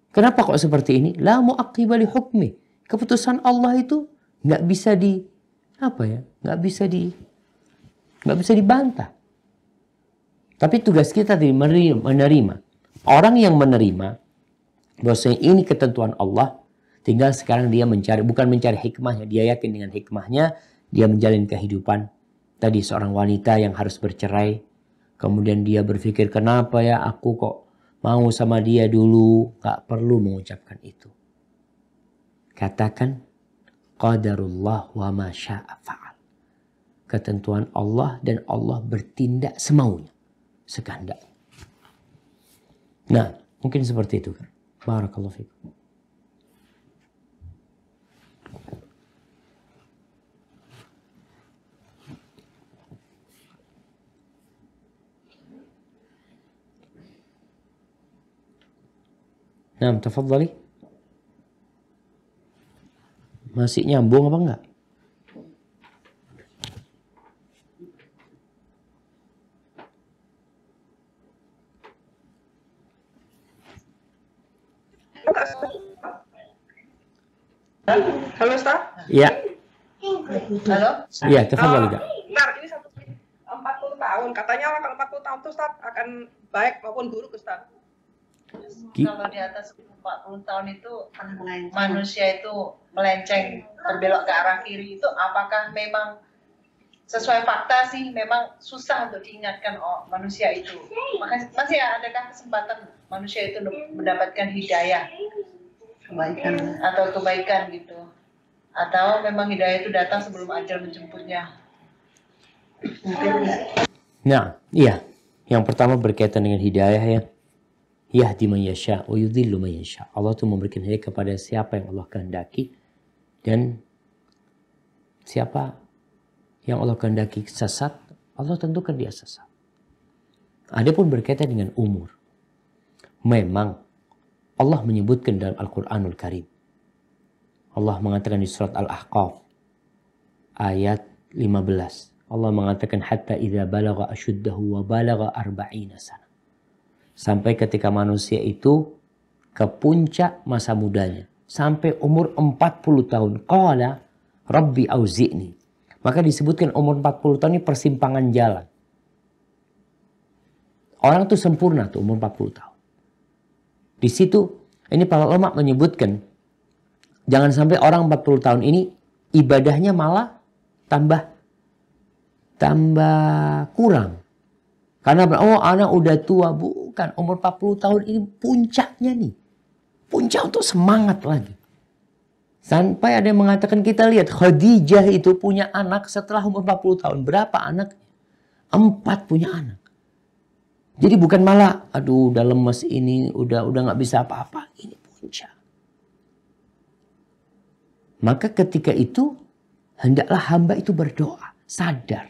Kenapa kok seperti ini? La mu'aqqiba hukmi keputusan Allah itu nggak bisa di apa ya nggak bisa di nggak bisa dibantah tapi tugas kita di menerima orang yang menerima bahwasanya ini ketentuan Allah tinggal sekarang dia mencari bukan mencari hikmahnya dia yakin dengan hikmahnya dia menjalin kehidupan tadi seorang wanita yang harus bercerai kemudian dia berpikir kenapa ya aku kok mau sama dia dulu nggak perlu mengucapkan itu Katakan qadarullah wa ma syaa fa'al. Ketentuan Allah dan Allah bertindak semaunya, sekehendaknya. Nah, mungkin seperti itu kan. Barakallahu fikum. نعم تفضلي masih nyambung apa enggak? Halo, Ustaz? Iya. Halo? Iya, terima Kak. Eh, bentar, ini satu 40 tahun. Katanya orang kalau 40 tahun itu Ustaz akan baik maupun buruk, Ustaz. Kalau di atas 40 tahun itu melenceng. manusia itu melenceng berbelok ke arah kiri itu apakah memang sesuai fakta sih memang susah untuk diingatkan oh, manusia itu Makasih, masih ya, adakah kesempatan manusia itu mendapatkan hidayah kebaikan atau kebaikan gitu atau memang hidayah itu datang sebelum ajal menjemputnya mungkin nah iya yang pertama berkaitan dengan hidayah ya Yahdi man yasha wa yudhillu man yasha. Allah itu memberikan hidayah kepada siapa yang Allah kehendaki dan siapa yang Allah kehendaki sesat, Allah tentukan dia sesat. Adapun berkaitan dengan umur. Memang Allah menyebutkan dalam Al-Qur'anul Karim. Allah mengatakan di surat Al-Ahqaf ayat 15. Allah mengatakan hatta idza balagha ashuddahu wa balagha arba'ina sana sampai ketika manusia itu ke puncak masa mudanya sampai umur 40 tahun qala rabbi auzi'ni maka disebutkan umur 40 tahun ini persimpangan jalan orang tuh sempurna tuh umur 40 tahun di situ ini para ulama menyebutkan jangan sampai orang 40 tahun ini ibadahnya malah tambah tambah kurang karena oh anak udah tua bu lakukan. Umur 40 tahun ini puncaknya nih. Puncak untuk semangat lagi. Sampai ada yang mengatakan kita lihat Khadijah itu punya anak setelah umur 40 tahun. Berapa anak? Empat punya anak. Jadi bukan malah, aduh udah lemes ini, udah udah nggak bisa apa-apa. Ini puncak. Maka ketika itu hendaklah hamba itu berdoa, sadar.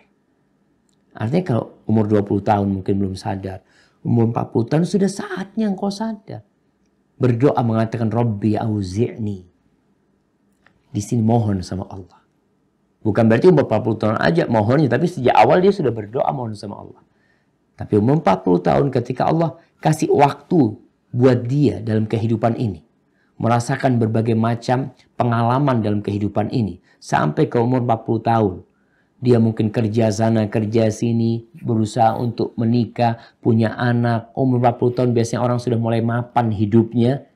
Artinya kalau umur 20 tahun mungkin belum sadar, umur 40 tahun sudah saatnya engkau sadar. Berdoa mengatakan Rabbi auzi'ni. Di sini mohon sama Allah. Bukan berarti umur 40 tahun aja mohonnya. Tapi sejak awal dia sudah berdoa mohon sama Allah. Tapi umur 40 tahun ketika Allah kasih waktu buat dia dalam kehidupan ini. Merasakan berbagai macam pengalaman dalam kehidupan ini. Sampai ke umur 40 tahun. Dia mungkin kerja sana, kerja sini, berusaha untuk menikah, punya anak. Umur 40 tahun biasanya orang sudah mulai mapan hidupnya.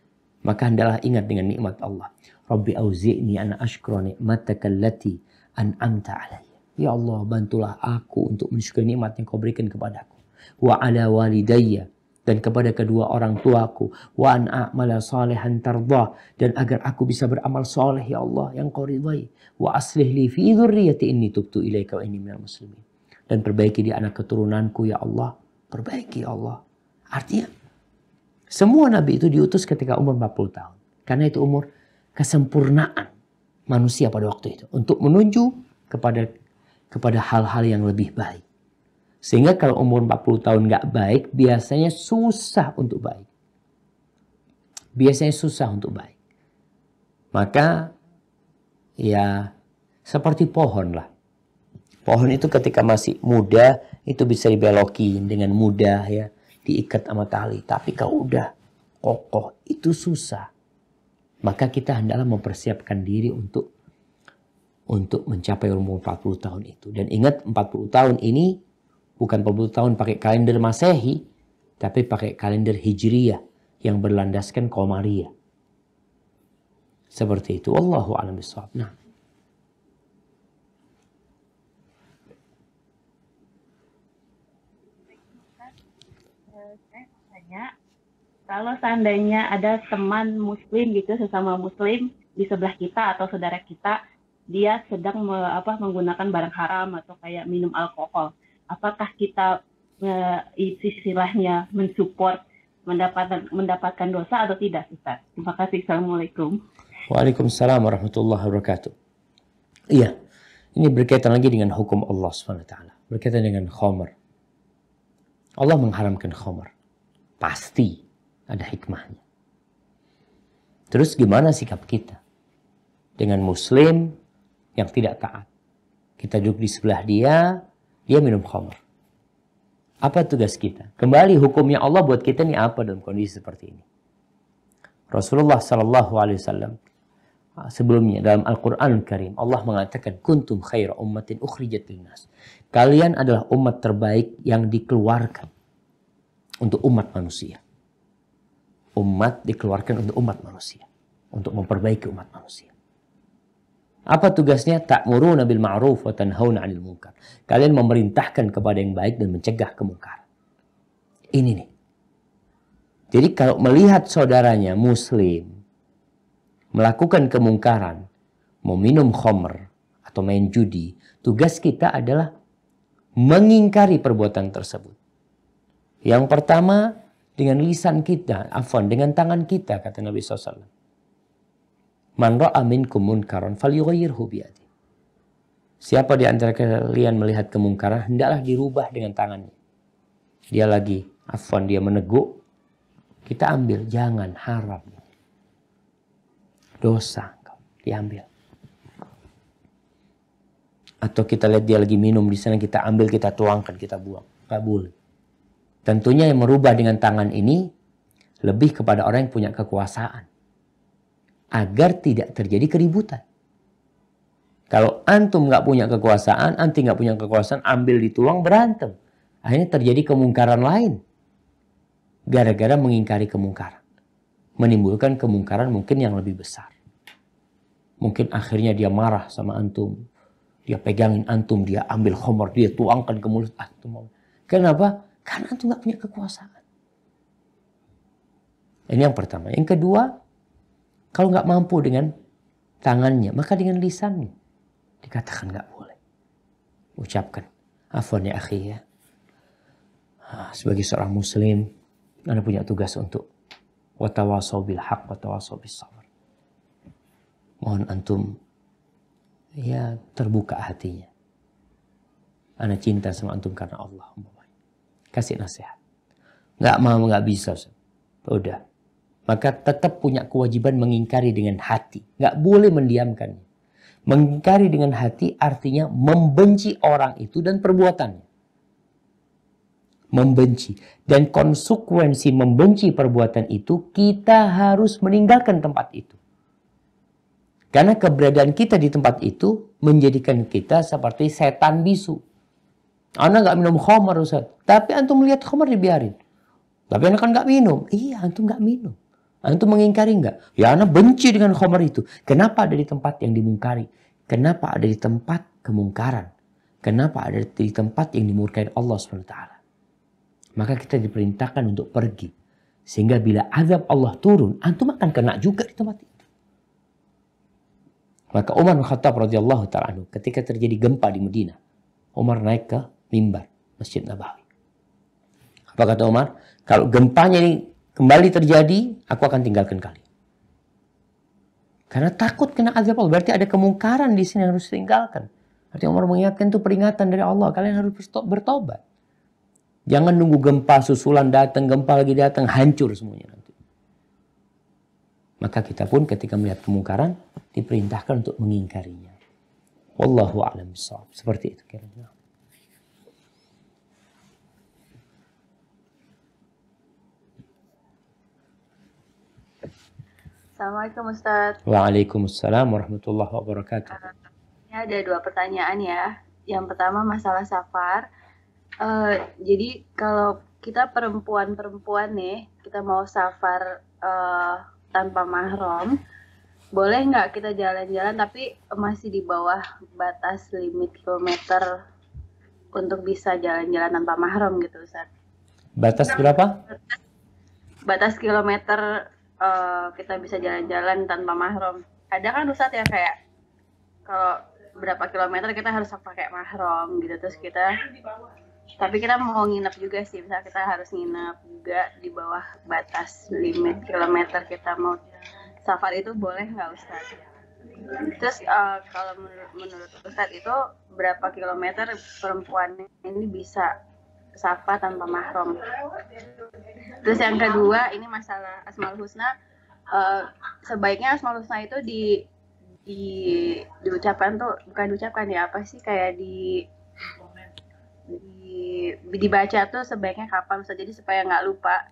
Maka hendaklah ingat dengan nikmat Allah. Rabbi auzi'ni an ashkura nikmataka allati an'amta alayya. Ya Allah, bantulah aku untuk mensyukuri nikmat yang kau berikan kepadaku. Wa ala walidayya dan kepada kedua orang tuaku wa an a'mala salihan tardah dan agar aku bisa beramal saleh ya Allah yang kau ridai wa aslih li fi dzurriyyati inni tubtu ilaika wa inni minal muslimin dan perbaiki di anak keturunanku ya Allah perbaiki ya Allah artinya semua nabi itu diutus ketika umur 40 tahun karena itu umur kesempurnaan manusia pada waktu itu untuk menuju kepada kepada hal-hal yang lebih baik sehingga kalau umur 40 tahun nggak baik, biasanya susah untuk baik. Biasanya susah untuk baik. Maka ya seperti pohon lah. Pohon itu ketika masih muda itu bisa dibelokin dengan mudah ya, diikat sama tali. Tapi kalau udah kokoh itu susah. Maka kita hendaklah mempersiapkan diri untuk untuk mencapai umur 40 tahun itu. Dan ingat 40 tahun ini bukan 40 tahun pakai kalender Masehi, tapi pakai kalender Hijriyah yang berlandaskan Komariah. Seperti itu. Allahu a'lam bishawab. Nah. Eh, kalau seandainya ada teman muslim gitu sesama muslim di sebelah kita atau saudara kita dia sedang me, apa menggunakan barang haram atau kayak minum alkohol apakah kita uh, istilahnya mensupport mendapatkan mendapatkan dosa atau tidak Ustaz. Terima kasih. Assalamualaikum. Waalaikumsalam warahmatullahi wabarakatuh. Iya. Ini berkaitan lagi dengan hukum Allah SWT. Berkaitan dengan khomer. Allah mengharamkan khomer. Pasti ada hikmahnya. Terus gimana sikap kita? Dengan muslim yang tidak taat. Kita duduk di sebelah dia, dia minum khamar. Apa tugas kita? Kembali hukumnya Allah buat kita ini apa dalam kondisi seperti ini? Rasulullah Shallallahu Alaihi Wasallam ah, sebelumnya dalam Al-Quran Al Karim Allah mengatakan kuntum khair ummatin ukhrijat linnas. Kalian adalah umat terbaik yang dikeluarkan untuk umat manusia. Umat dikeluarkan untuk umat manusia, untuk memperbaiki umat manusia. Apa tugasnya? Ta'muruna bil ma'ruf wa tanhauna 'anil munkar. Kalian memerintahkan kepada yang baik dan mencegah kemungkar Ini nih. Jadi kalau melihat saudaranya muslim melakukan kemungkaran, mau minum khomer atau main judi, tugas kita adalah mengingkari perbuatan tersebut. Yang pertama dengan lisan kita, afwan, dengan tangan kita kata Nabi SAW Man ra'a minkum munkaran falyughayyirhu biyadi. Siapa di antara kalian melihat kemungkaran, hendaklah dirubah dengan tangannya. Dia lagi, afwan dia meneguk, kita ambil, jangan haram. Dosa, diambil. Atau kita lihat dia lagi minum di sana, kita ambil, kita tuangkan, kita buang. Gak boleh. Tentunya yang merubah dengan tangan ini lebih kepada orang yang punya kekuasaan agar tidak terjadi keributan. Kalau antum nggak punya kekuasaan, anti nggak punya kekuasaan, ambil dituang berantem. Akhirnya terjadi kemungkaran lain. Gara-gara mengingkari kemungkaran. Menimbulkan kemungkaran mungkin yang lebih besar. Mungkin akhirnya dia marah sama antum. Dia pegangin antum, dia ambil homer, dia tuangkan ke mulut antum. Kenapa? Karena antum nggak punya kekuasaan. Ini yang pertama. Yang kedua, kalau nggak mampu dengan tangannya, maka dengan lisannya. Dikatakan nggak boleh. Ucapkan. Afwan ya akhi ya. Ah, sebagai seorang muslim, Anda punya tugas untuk watawasau bil haq, watawasau bil sabar. Mohon antum ya terbuka hatinya. Anda cinta sama antum karena Allah. Kasih nasihat. Nggak mau, nggak bisa. Udah, maka tetap punya kewajiban mengingkari dengan hati. Nggak boleh mendiamkan. Mengingkari dengan hati artinya membenci orang itu dan perbuatannya. Membenci. Dan konsekuensi membenci perbuatan itu kita harus meninggalkan tempat itu. Karena keberadaan kita di tempat itu menjadikan kita seperti setan bisu. Anda nggak minum khamar Ustaz. Tapi antum melihat khamar dibiarin. Tapi Anda kan nggak minum. Iya antum nggak minum. Antum mengingkari enggak? Ya anak benci dengan khomer itu. Kenapa ada di tempat yang dimungkari? Kenapa ada di tempat kemungkaran? Kenapa ada di tempat yang dimurkai Allah SWT? Maka kita diperintahkan untuk pergi. Sehingga bila azab Allah turun, antum akan kena juga di tempat itu. Maka Umar bin Khattab radhiyallahu taala ketika terjadi gempa di Madinah, Umar naik ke mimbar Masjid Nabawi. Apa kata Umar? Kalau gempanya ini kembali terjadi, aku akan tinggalkan kalian. Karena takut kena azab Allah. Berarti ada kemungkaran di sini yang harus tinggalkan. berarti Umar mengingatkan itu peringatan dari Allah. Kalian harus bertobat. Jangan nunggu gempa susulan datang, gempa lagi datang, hancur semuanya nanti. Maka kita pun ketika melihat kemungkaran diperintahkan untuk mengingkarinya. Wallahu a'lam Seperti itu kira-kira. Assalamualaikum Ustaz. Waalaikumsalam warahmatullahi wabarakatuh. Ini ada dua pertanyaan ya. Yang pertama masalah safar. Uh, jadi kalau kita perempuan-perempuan nih, kita mau safar uh, tanpa mahram, boleh nggak kita jalan-jalan tapi masih di bawah batas limit kilometer untuk bisa jalan-jalan tanpa mahram gitu Ustaz? Batas berapa? Batas, batas kilometer uh, kita bisa jalan-jalan tanpa mahram ada kan Ustadz ya kayak kalau berapa kilometer kita harus pakai mahram gitu terus kita tapi kita mau nginep juga sih misal kita harus nginep juga di bawah batas limit kilometer kita mau safar itu boleh nggak ustadz Terus uh, kalau menurut, menurut Ustadz itu berapa kilometer perempuan ini bisa safa tanpa mahram. Terus yang kedua ini masalah asmal husna. Uh, sebaiknya asmal husna itu di di diucapkan tuh bukan diucapkan ya apa sih kayak di di dibaca tuh sebaiknya kapan bisa jadi supaya nggak lupa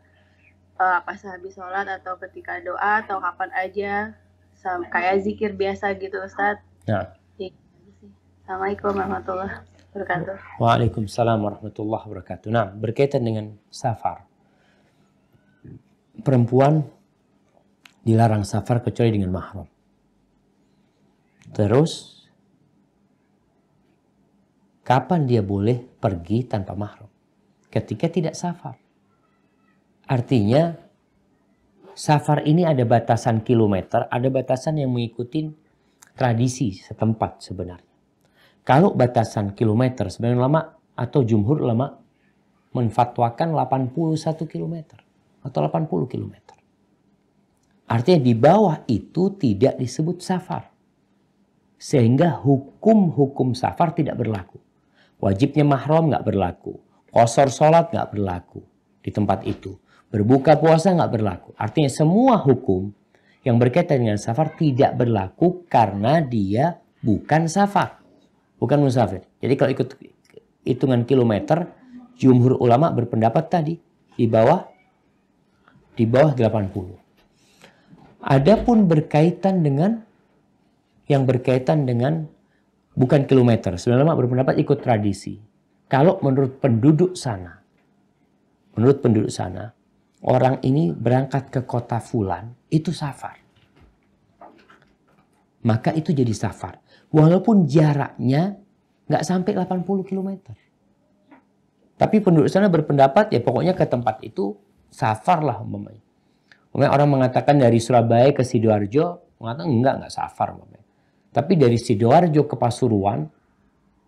uh, apa sehabis sholat atau ketika doa atau kapan aja kayak zikir biasa gitu Ustaz. Ya. Iya, gitu Assalamualaikum warahmatullahi wabarakatuh. Waalaikumsalam warahmatullahi wabarakatuh. Nah, berkaitan dengan safar. Perempuan dilarang safar kecuali dengan mahram. Terus kapan dia boleh pergi tanpa mahram? Ketika tidak safar. Artinya safar ini ada batasan kilometer, ada batasan yang mengikuti tradisi setempat sebenarnya. Kalau batasan kilometer, sebagian lama atau jumhur lama menfatwakan 81 km atau 80 km. Artinya di bawah itu tidak disebut safar. Sehingga hukum-hukum safar tidak berlaku. Wajibnya mahram nggak berlaku. Kosor sholat nggak berlaku di tempat itu. Berbuka puasa nggak berlaku. Artinya semua hukum yang berkaitan dengan safar tidak berlaku karena dia bukan safar bukan musafir. Jadi kalau ikut hitungan kilometer, jumhur ulama berpendapat tadi di bawah di bawah 80. Adapun berkaitan dengan yang berkaitan dengan bukan kilometer. Sebenarnya ulama berpendapat ikut tradisi. Kalau menurut penduduk sana, menurut penduduk sana, orang ini berangkat ke kota fulan itu safar. Maka itu jadi safar. Walaupun jaraknya nggak sampai 80 km. Tapi penduduk sana berpendapat ya pokoknya ke tempat itu safar lah umpamanya. orang mengatakan dari Surabaya ke Sidoarjo, mengatakan enggak, enggak safar umpamanya. Tapi dari Sidoarjo ke Pasuruan,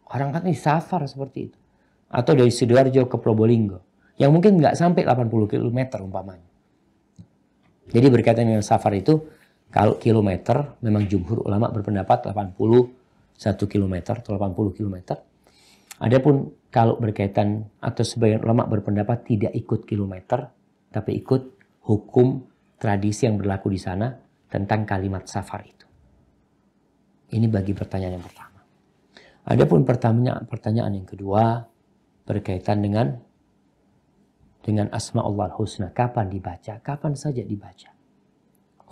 orang kata ini safar seperti itu. Atau dari Sidoarjo ke Probolinggo, yang mungkin nggak sampai 80 km umpamanya. Jadi berkaitan dengan safar itu, kalau kilometer, memang jumhur ulama berpendapat 81 km atau 80 km. Adapun kalau berkaitan atau sebagian ulama berpendapat tidak ikut kilometer, tapi ikut hukum tradisi yang berlaku di sana tentang kalimat safar itu. Ini bagi pertanyaan yang pertama. Adapun pertanyaan pertanyaan yang kedua berkaitan dengan dengan asma Allah husna kapan dibaca? Kapan saja dibaca?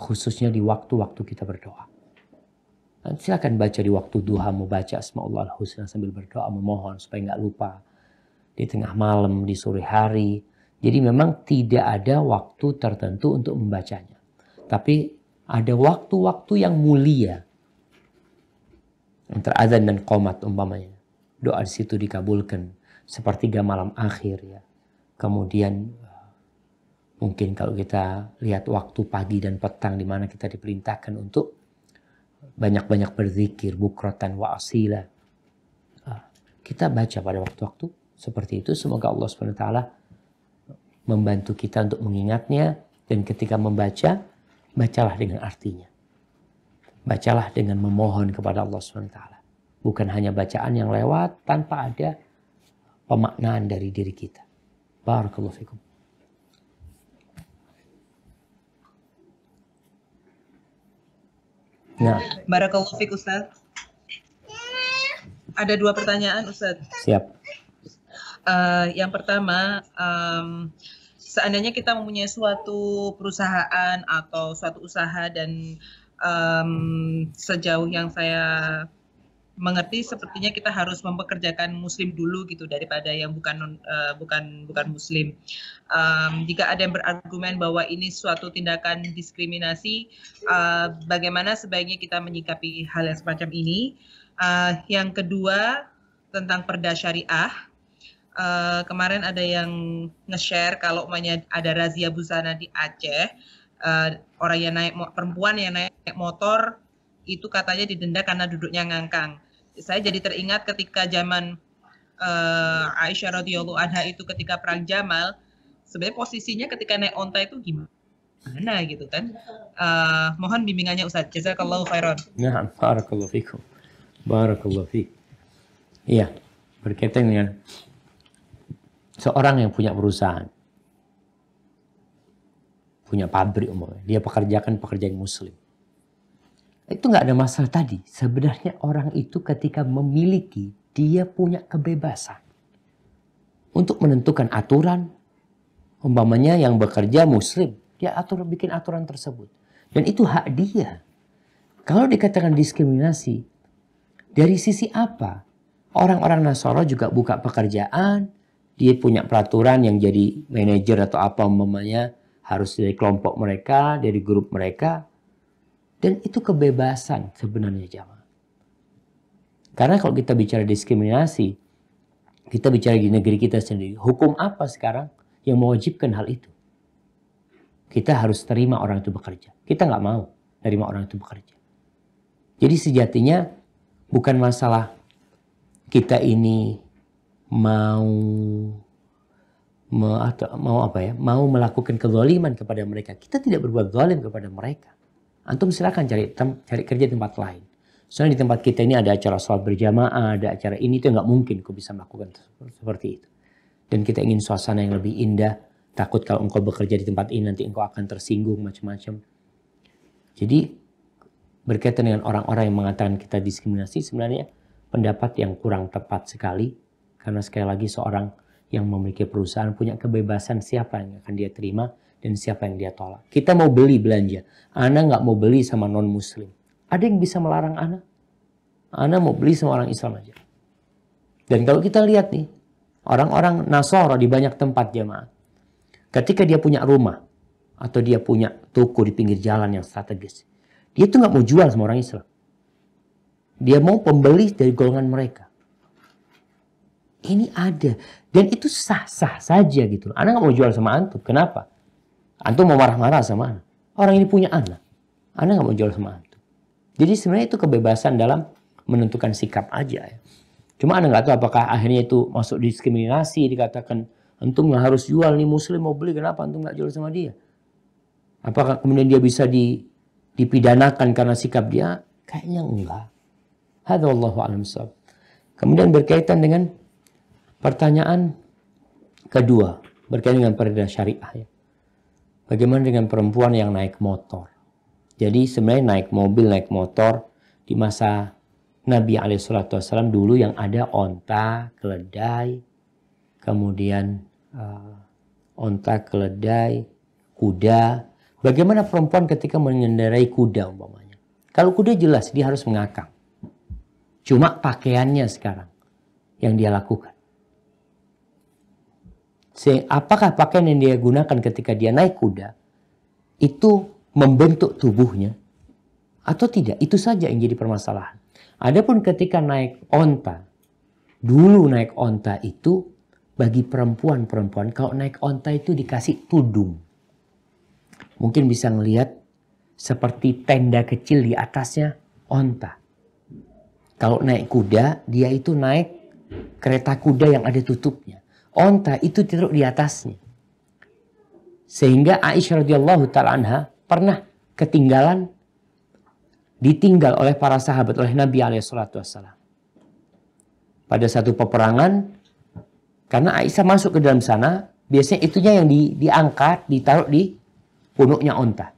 khususnya di waktu-waktu kita berdoa. Dan silakan baca di waktu duha, mau baca asma allah husna sambil berdoa, memohon supaya nggak lupa. Di tengah malam, di sore hari. Jadi memang tidak ada waktu tertentu untuk membacanya. Tapi ada waktu-waktu yang mulia. Antara azan dan komat umpamanya. Doa di situ dikabulkan. Sepertiga malam akhir ya. Kemudian Mungkin kalau kita lihat waktu pagi dan petang di mana kita diperintahkan untuk banyak-banyak berzikir, bukrotan wa asila. Ah, kita baca pada waktu-waktu seperti itu. Semoga Allah SWT membantu kita untuk mengingatnya. Dan ketika membaca, bacalah dengan artinya. Bacalah dengan memohon kepada Allah SWT. Bukan hanya bacaan yang lewat tanpa ada pemaknaan dari diri kita. Barakallahu fikum. Nah. Barakallahu fiq Ustaz. Ada dua pertanyaan Ustaz. Siap. Uh, yang pertama, um, seandainya kita mempunyai suatu perusahaan atau suatu usaha dan um, sejauh yang saya mengerti sepertinya kita harus mempekerjakan muslim dulu gitu daripada yang bukan non, uh, bukan bukan muslim. Um, jika ada yang berargumen bahwa ini suatu tindakan diskriminasi, uh, bagaimana sebaiknya kita menyikapi hal yang semacam ini? Uh, yang kedua tentang perda syariah. Uh, kemarin ada yang nge-share kalau umumnya ada razia busana di Aceh, uh, orang yang naik perempuan yang naik motor itu katanya didenda karena duduknya ngangkang saya jadi teringat ketika zaman uh, Aisyah radhiyallahu anha itu ketika perang Jamal, sebenarnya posisinya ketika naik onta itu gimana gitu kan? Uh, mohon bimbingannya Ustaz. Jazakallahu khairan. Nah, barakallahu fikum. Barakallahu Iya, berkaitan dengan seorang yang punya perusahaan punya pabrik umumnya. Dia pekerjakan pekerjaan muslim. Itu nggak ada masalah tadi. Sebenarnya orang itu ketika memiliki, dia punya kebebasan. Untuk menentukan aturan, umpamanya yang bekerja muslim, dia atur bikin aturan tersebut. Dan itu hak dia. Kalau dikatakan diskriminasi, dari sisi apa? Orang-orang Nasoro juga buka pekerjaan, dia punya peraturan yang jadi manajer atau apa umpamanya harus dari kelompok mereka, dari grup mereka, dan itu kebebasan sebenarnya jamaah. Karena kalau kita bicara diskriminasi, kita bicara di negeri kita sendiri, hukum apa sekarang yang mewajibkan hal itu? Kita harus terima orang itu bekerja. Kita nggak mau terima orang itu bekerja. Jadi sejatinya bukan masalah kita ini mau mau, mau apa ya mau melakukan kezaliman kepada mereka kita tidak berbuat zalim kepada mereka Antum silahkan cari cari kerja di tempat lain. Soalnya di tempat kita ini ada acara sholat berjamaah, ada acara ini itu nggak mungkin kau bisa melakukan seperti itu. Dan kita ingin suasana yang lebih indah. Takut kalau engkau bekerja di tempat ini nanti engkau akan tersinggung macam-macam. Jadi berkaitan dengan orang-orang yang mengatakan kita diskriminasi sebenarnya pendapat yang kurang tepat sekali karena sekali lagi seorang yang memiliki perusahaan punya kebebasan siapa yang akan dia terima dan siapa yang dia tolak. Kita mau beli belanja, Ana nggak mau beli sama non Muslim. Ada yang bisa melarang Ana? Ana mau beli sama orang Islam aja. Dan kalau kita lihat nih, orang-orang Nasoro di banyak tempat jemaah, ketika dia punya rumah atau dia punya toko di pinggir jalan yang strategis, dia tuh nggak mau jual sama orang Islam. Dia mau pembeli dari golongan mereka. Ini ada dan itu sah-sah saja gitu. Anda nggak mau jual sama antum. Kenapa? Antum mau marah-marah sama anak. Orang ini punya anak. Anak nggak mau jual sama antum. Jadi sebenarnya itu kebebasan dalam menentukan sikap aja. Ya. Cuma anak nggak tahu apakah akhirnya itu masuk diskriminasi dikatakan antum nggak harus jual nih muslim mau beli kenapa antum nggak jual sama dia? Apakah kemudian dia bisa di, dipidanakan karena sikap dia? Kayaknya enggak. Hadza wallahu alam Kemudian berkaitan dengan pertanyaan kedua berkaitan dengan perda syariah ya. Bagaimana dengan perempuan yang naik motor? Jadi sebenarnya naik mobil, naik motor di masa Nabi Alaihissalam dulu yang ada onta, keledai, kemudian uh, onta, keledai, kuda. Bagaimana perempuan ketika mengendarai kuda umpamanya? Kalau kuda jelas dia harus mengakang. Cuma pakaiannya sekarang yang dia lakukan apakah pakaian yang dia gunakan ketika dia naik kuda itu membentuk tubuhnya atau tidak? Itu saja yang jadi permasalahan. Adapun ketika naik onta, dulu naik onta itu bagi perempuan-perempuan kalau naik onta itu dikasih tudung. Mungkin bisa ngelihat seperti tenda kecil di atasnya onta. Kalau naik kuda, dia itu naik kereta kuda yang ada tutupnya onta itu tidur di atasnya. Sehingga Aisyah radhiyallahu taala anha pernah ketinggalan ditinggal oleh para sahabat oleh Nabi alaihi wasallam. Pada satu peperangan karena Aisyah masuk ke dalam sana, biasanya itunya yang di, diangkat, ditaruh di punuknya onta.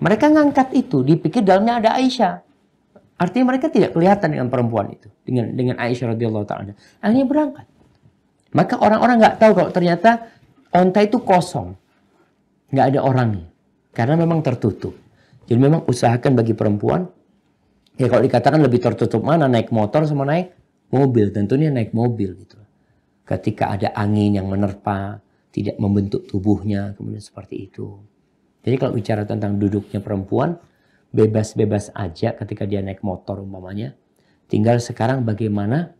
Mereka ngangkat itu, dipikir dalamnya ada Aisyah. Artinya mereka tidak kelihatan dengan perempuan itu, dengan dengan Aisyah radhiyallahu taala. Akhirnya berangkat. Maka orang-orang nggak tahu kalau ternyata onta itu kosong. Nggak ada orangnya. Karena memang tertutup. Jadi memang usahakan bagi perempuan. Ya kalau dikatakan lebih tertutup mana naik motor sama naik mobil. Tentunya naik mobil gitu. Ketika ada angin yang menerpa, tidak membentuk tubuhnya, kemudian seperti itu. Jadi kalau bicara tentang duduknya perempuan, bebas-bebas aja ketika dia naik motor umpamanya. Tinggal sekarang bagaimana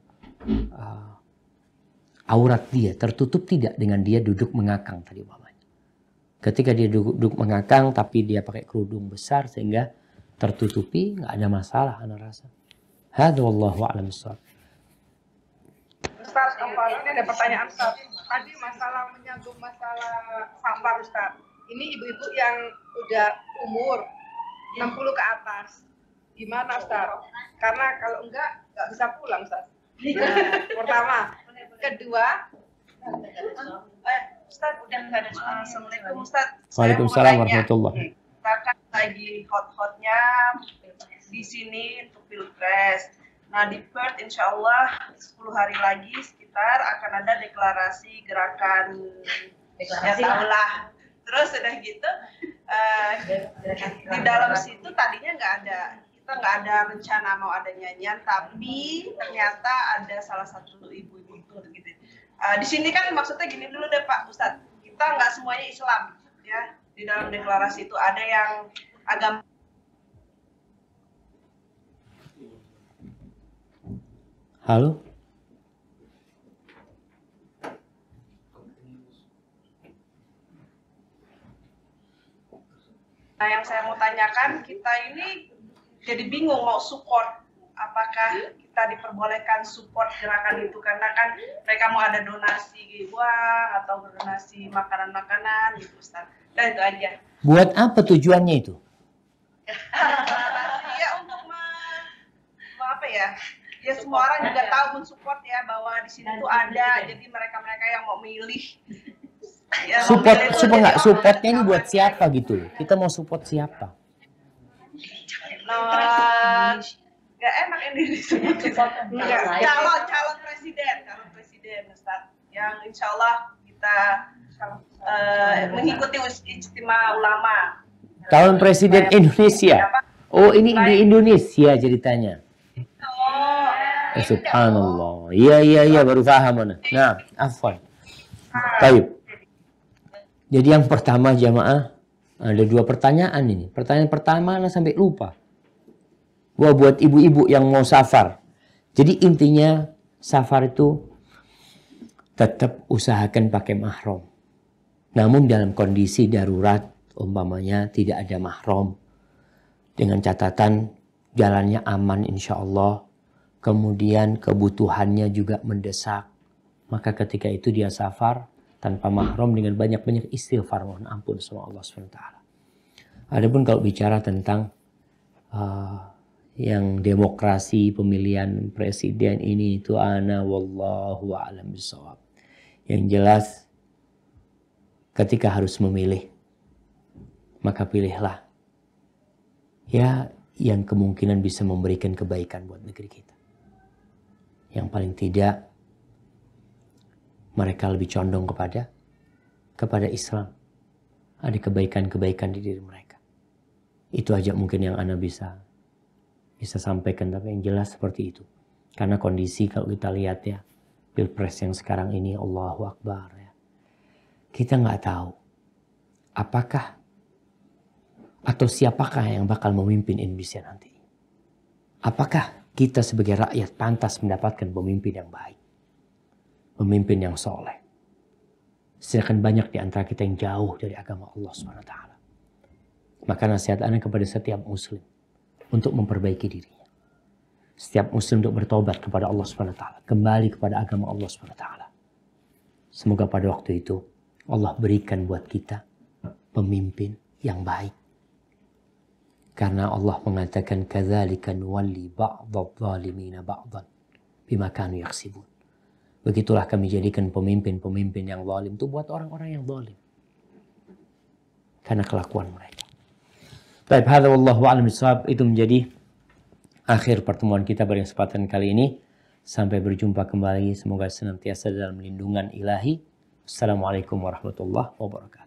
uh, aurat dia, tertutup tidak dengan dia duduk mengakang tadi umpamanya. Ketika dia duduk, duduk mengakang tapi dia pakai kerudung besar sehingga tertutupi, nggak ada masalah anak rasa. Hadu wallahu a'lam Ustaz, ini ada pertanyaan Ustaz. Tadi masalah menyambung masalah sambar Ustaz. Ini ibu-ibu yang udah umur 60 ke atas. Gimana Ustaz? Karena kalau enggak, enggak bisa pulang Ustaz. Nah, pertama, kedua eh, udah ada Assalamualaikum Ustaz. Waalaikumsalam warahmatullahi wabarakatuh. lagi hot-hotnya di sini untuk pilpres. Nah di Perth insya Allah 10 hari lagi sekitar akan ada deklarasi gerakan deklarasi ya, lah. Terus udah gitu uh, di dalam situ tadinya nggak ada kita nggak ada rencana mau ada nyanyian tapi ternyata ada salah satu ibunya kultur gitu. Uh, eh, di sini kan maksudnya gini dulu deh Pak Ustadz, kita nggak semuanya Islam ya di dalam deklarasi itu ada yang agama Halo? Nah, yang saya mau tanyakan, kita ini jadi bingung mau support apakah kita diperbolehkan support gerakan itu karena kan mereka mau ada donasi uang atau donasi makanan-makanan gitu Ustaz. Dan itu aja. Buat apa tujuannya itu? ya untuk ma apa ya? Ya support semua orang juga ya. tahu mensupport ya bahwa di sini tuh ada jadi mereka-mereka yang mau milih ya, support mau support nggak supportnya ini buat siapa gitu kita mau support siapa? Nah, gak enak ini disebut calon, calon calon presiden calon presiden Ustaz yang insya Allah kita uh, mengikuti ijtima ulama calon presiden Supaya Indonesia apa? oh ini Supaya. di Indonesia ceritanya oh, eh, Subhanallah iya iya iya baru paham mana nah afwan Baik. Jadi yang pertama jamaah ada dua pertanyaan ini. Pertanyaan pertama Ana sampai lupa. Wah buat ibu-ibu yang mau safar. Jadi intinya safar itu tetap usahakan pakai mahrom. Namun dalam kondisi darurat, umpamanya tidak ada mahrom. Dengan catatan jalannya aman insya Allah. Kemudian kebutuhannya juga mendesak. Maka ketika itu dia safar tanpa mahrom dengan banyak-banyak istighfar mohon ampun sama Allah SWT. Adapun kalau bicara tentang uh, yang demokrasi pemilihan presiden ini itu ana wallahu alam bisawab. Yang jelas ketika harus memilih maka pilihlah ya yang kemungkinan bisa memberikan kebaikan buat negeri kita. Yang paling tidak mereka lebih condong kepada kepada Islam. Ada kebaikan-kebaikan di diri mereka. Itu aja mungkin yang Anda bisa bisa sampaikan, tapi yang jelas seperti itu. Karena kondisi kalau kita lihat ya, pilpres yang sekarang ini Allahu Akbar ya. Kita nggak tahu apakah atau siapakah yang bakal memimpin Indonesia nanti. Apakah kita sebagai rakyat pantas mendapatkan pemimpin yang baik, pemimpin yang soleh. Sedangkan banyak di antara kita yang jauh dari agama Allah SWT. Maka nasihat Anda kepada setiap muslim untuk memperbaiki dirinya. Setiap muslim untuk bertobat kepada Allah Subhanahu wa taala, kembali kepada agama Allah Subhanahu wa taala. Semoga pada waktu itu Allah berikan buat kita pemimpin yang baik. Karena Allah mengatakan kadzalika nuwalli badadh dhalimina ba'dhan bima kanu yaksibun. Begitulah kami jadikan pemimpin-pemimpin yang zalim itu buat orang-orang yang zalim. Karena kelakuan mereka. Baik, hadza wallahu a'lam itu menjadi akhir pertemuan kita pada kesempatan kali ini. Sampai berjumpa kembali. Semoga senantiasa dalam lindungan ilahi. Assalamualaikum warahmatullahi wabarakatuh.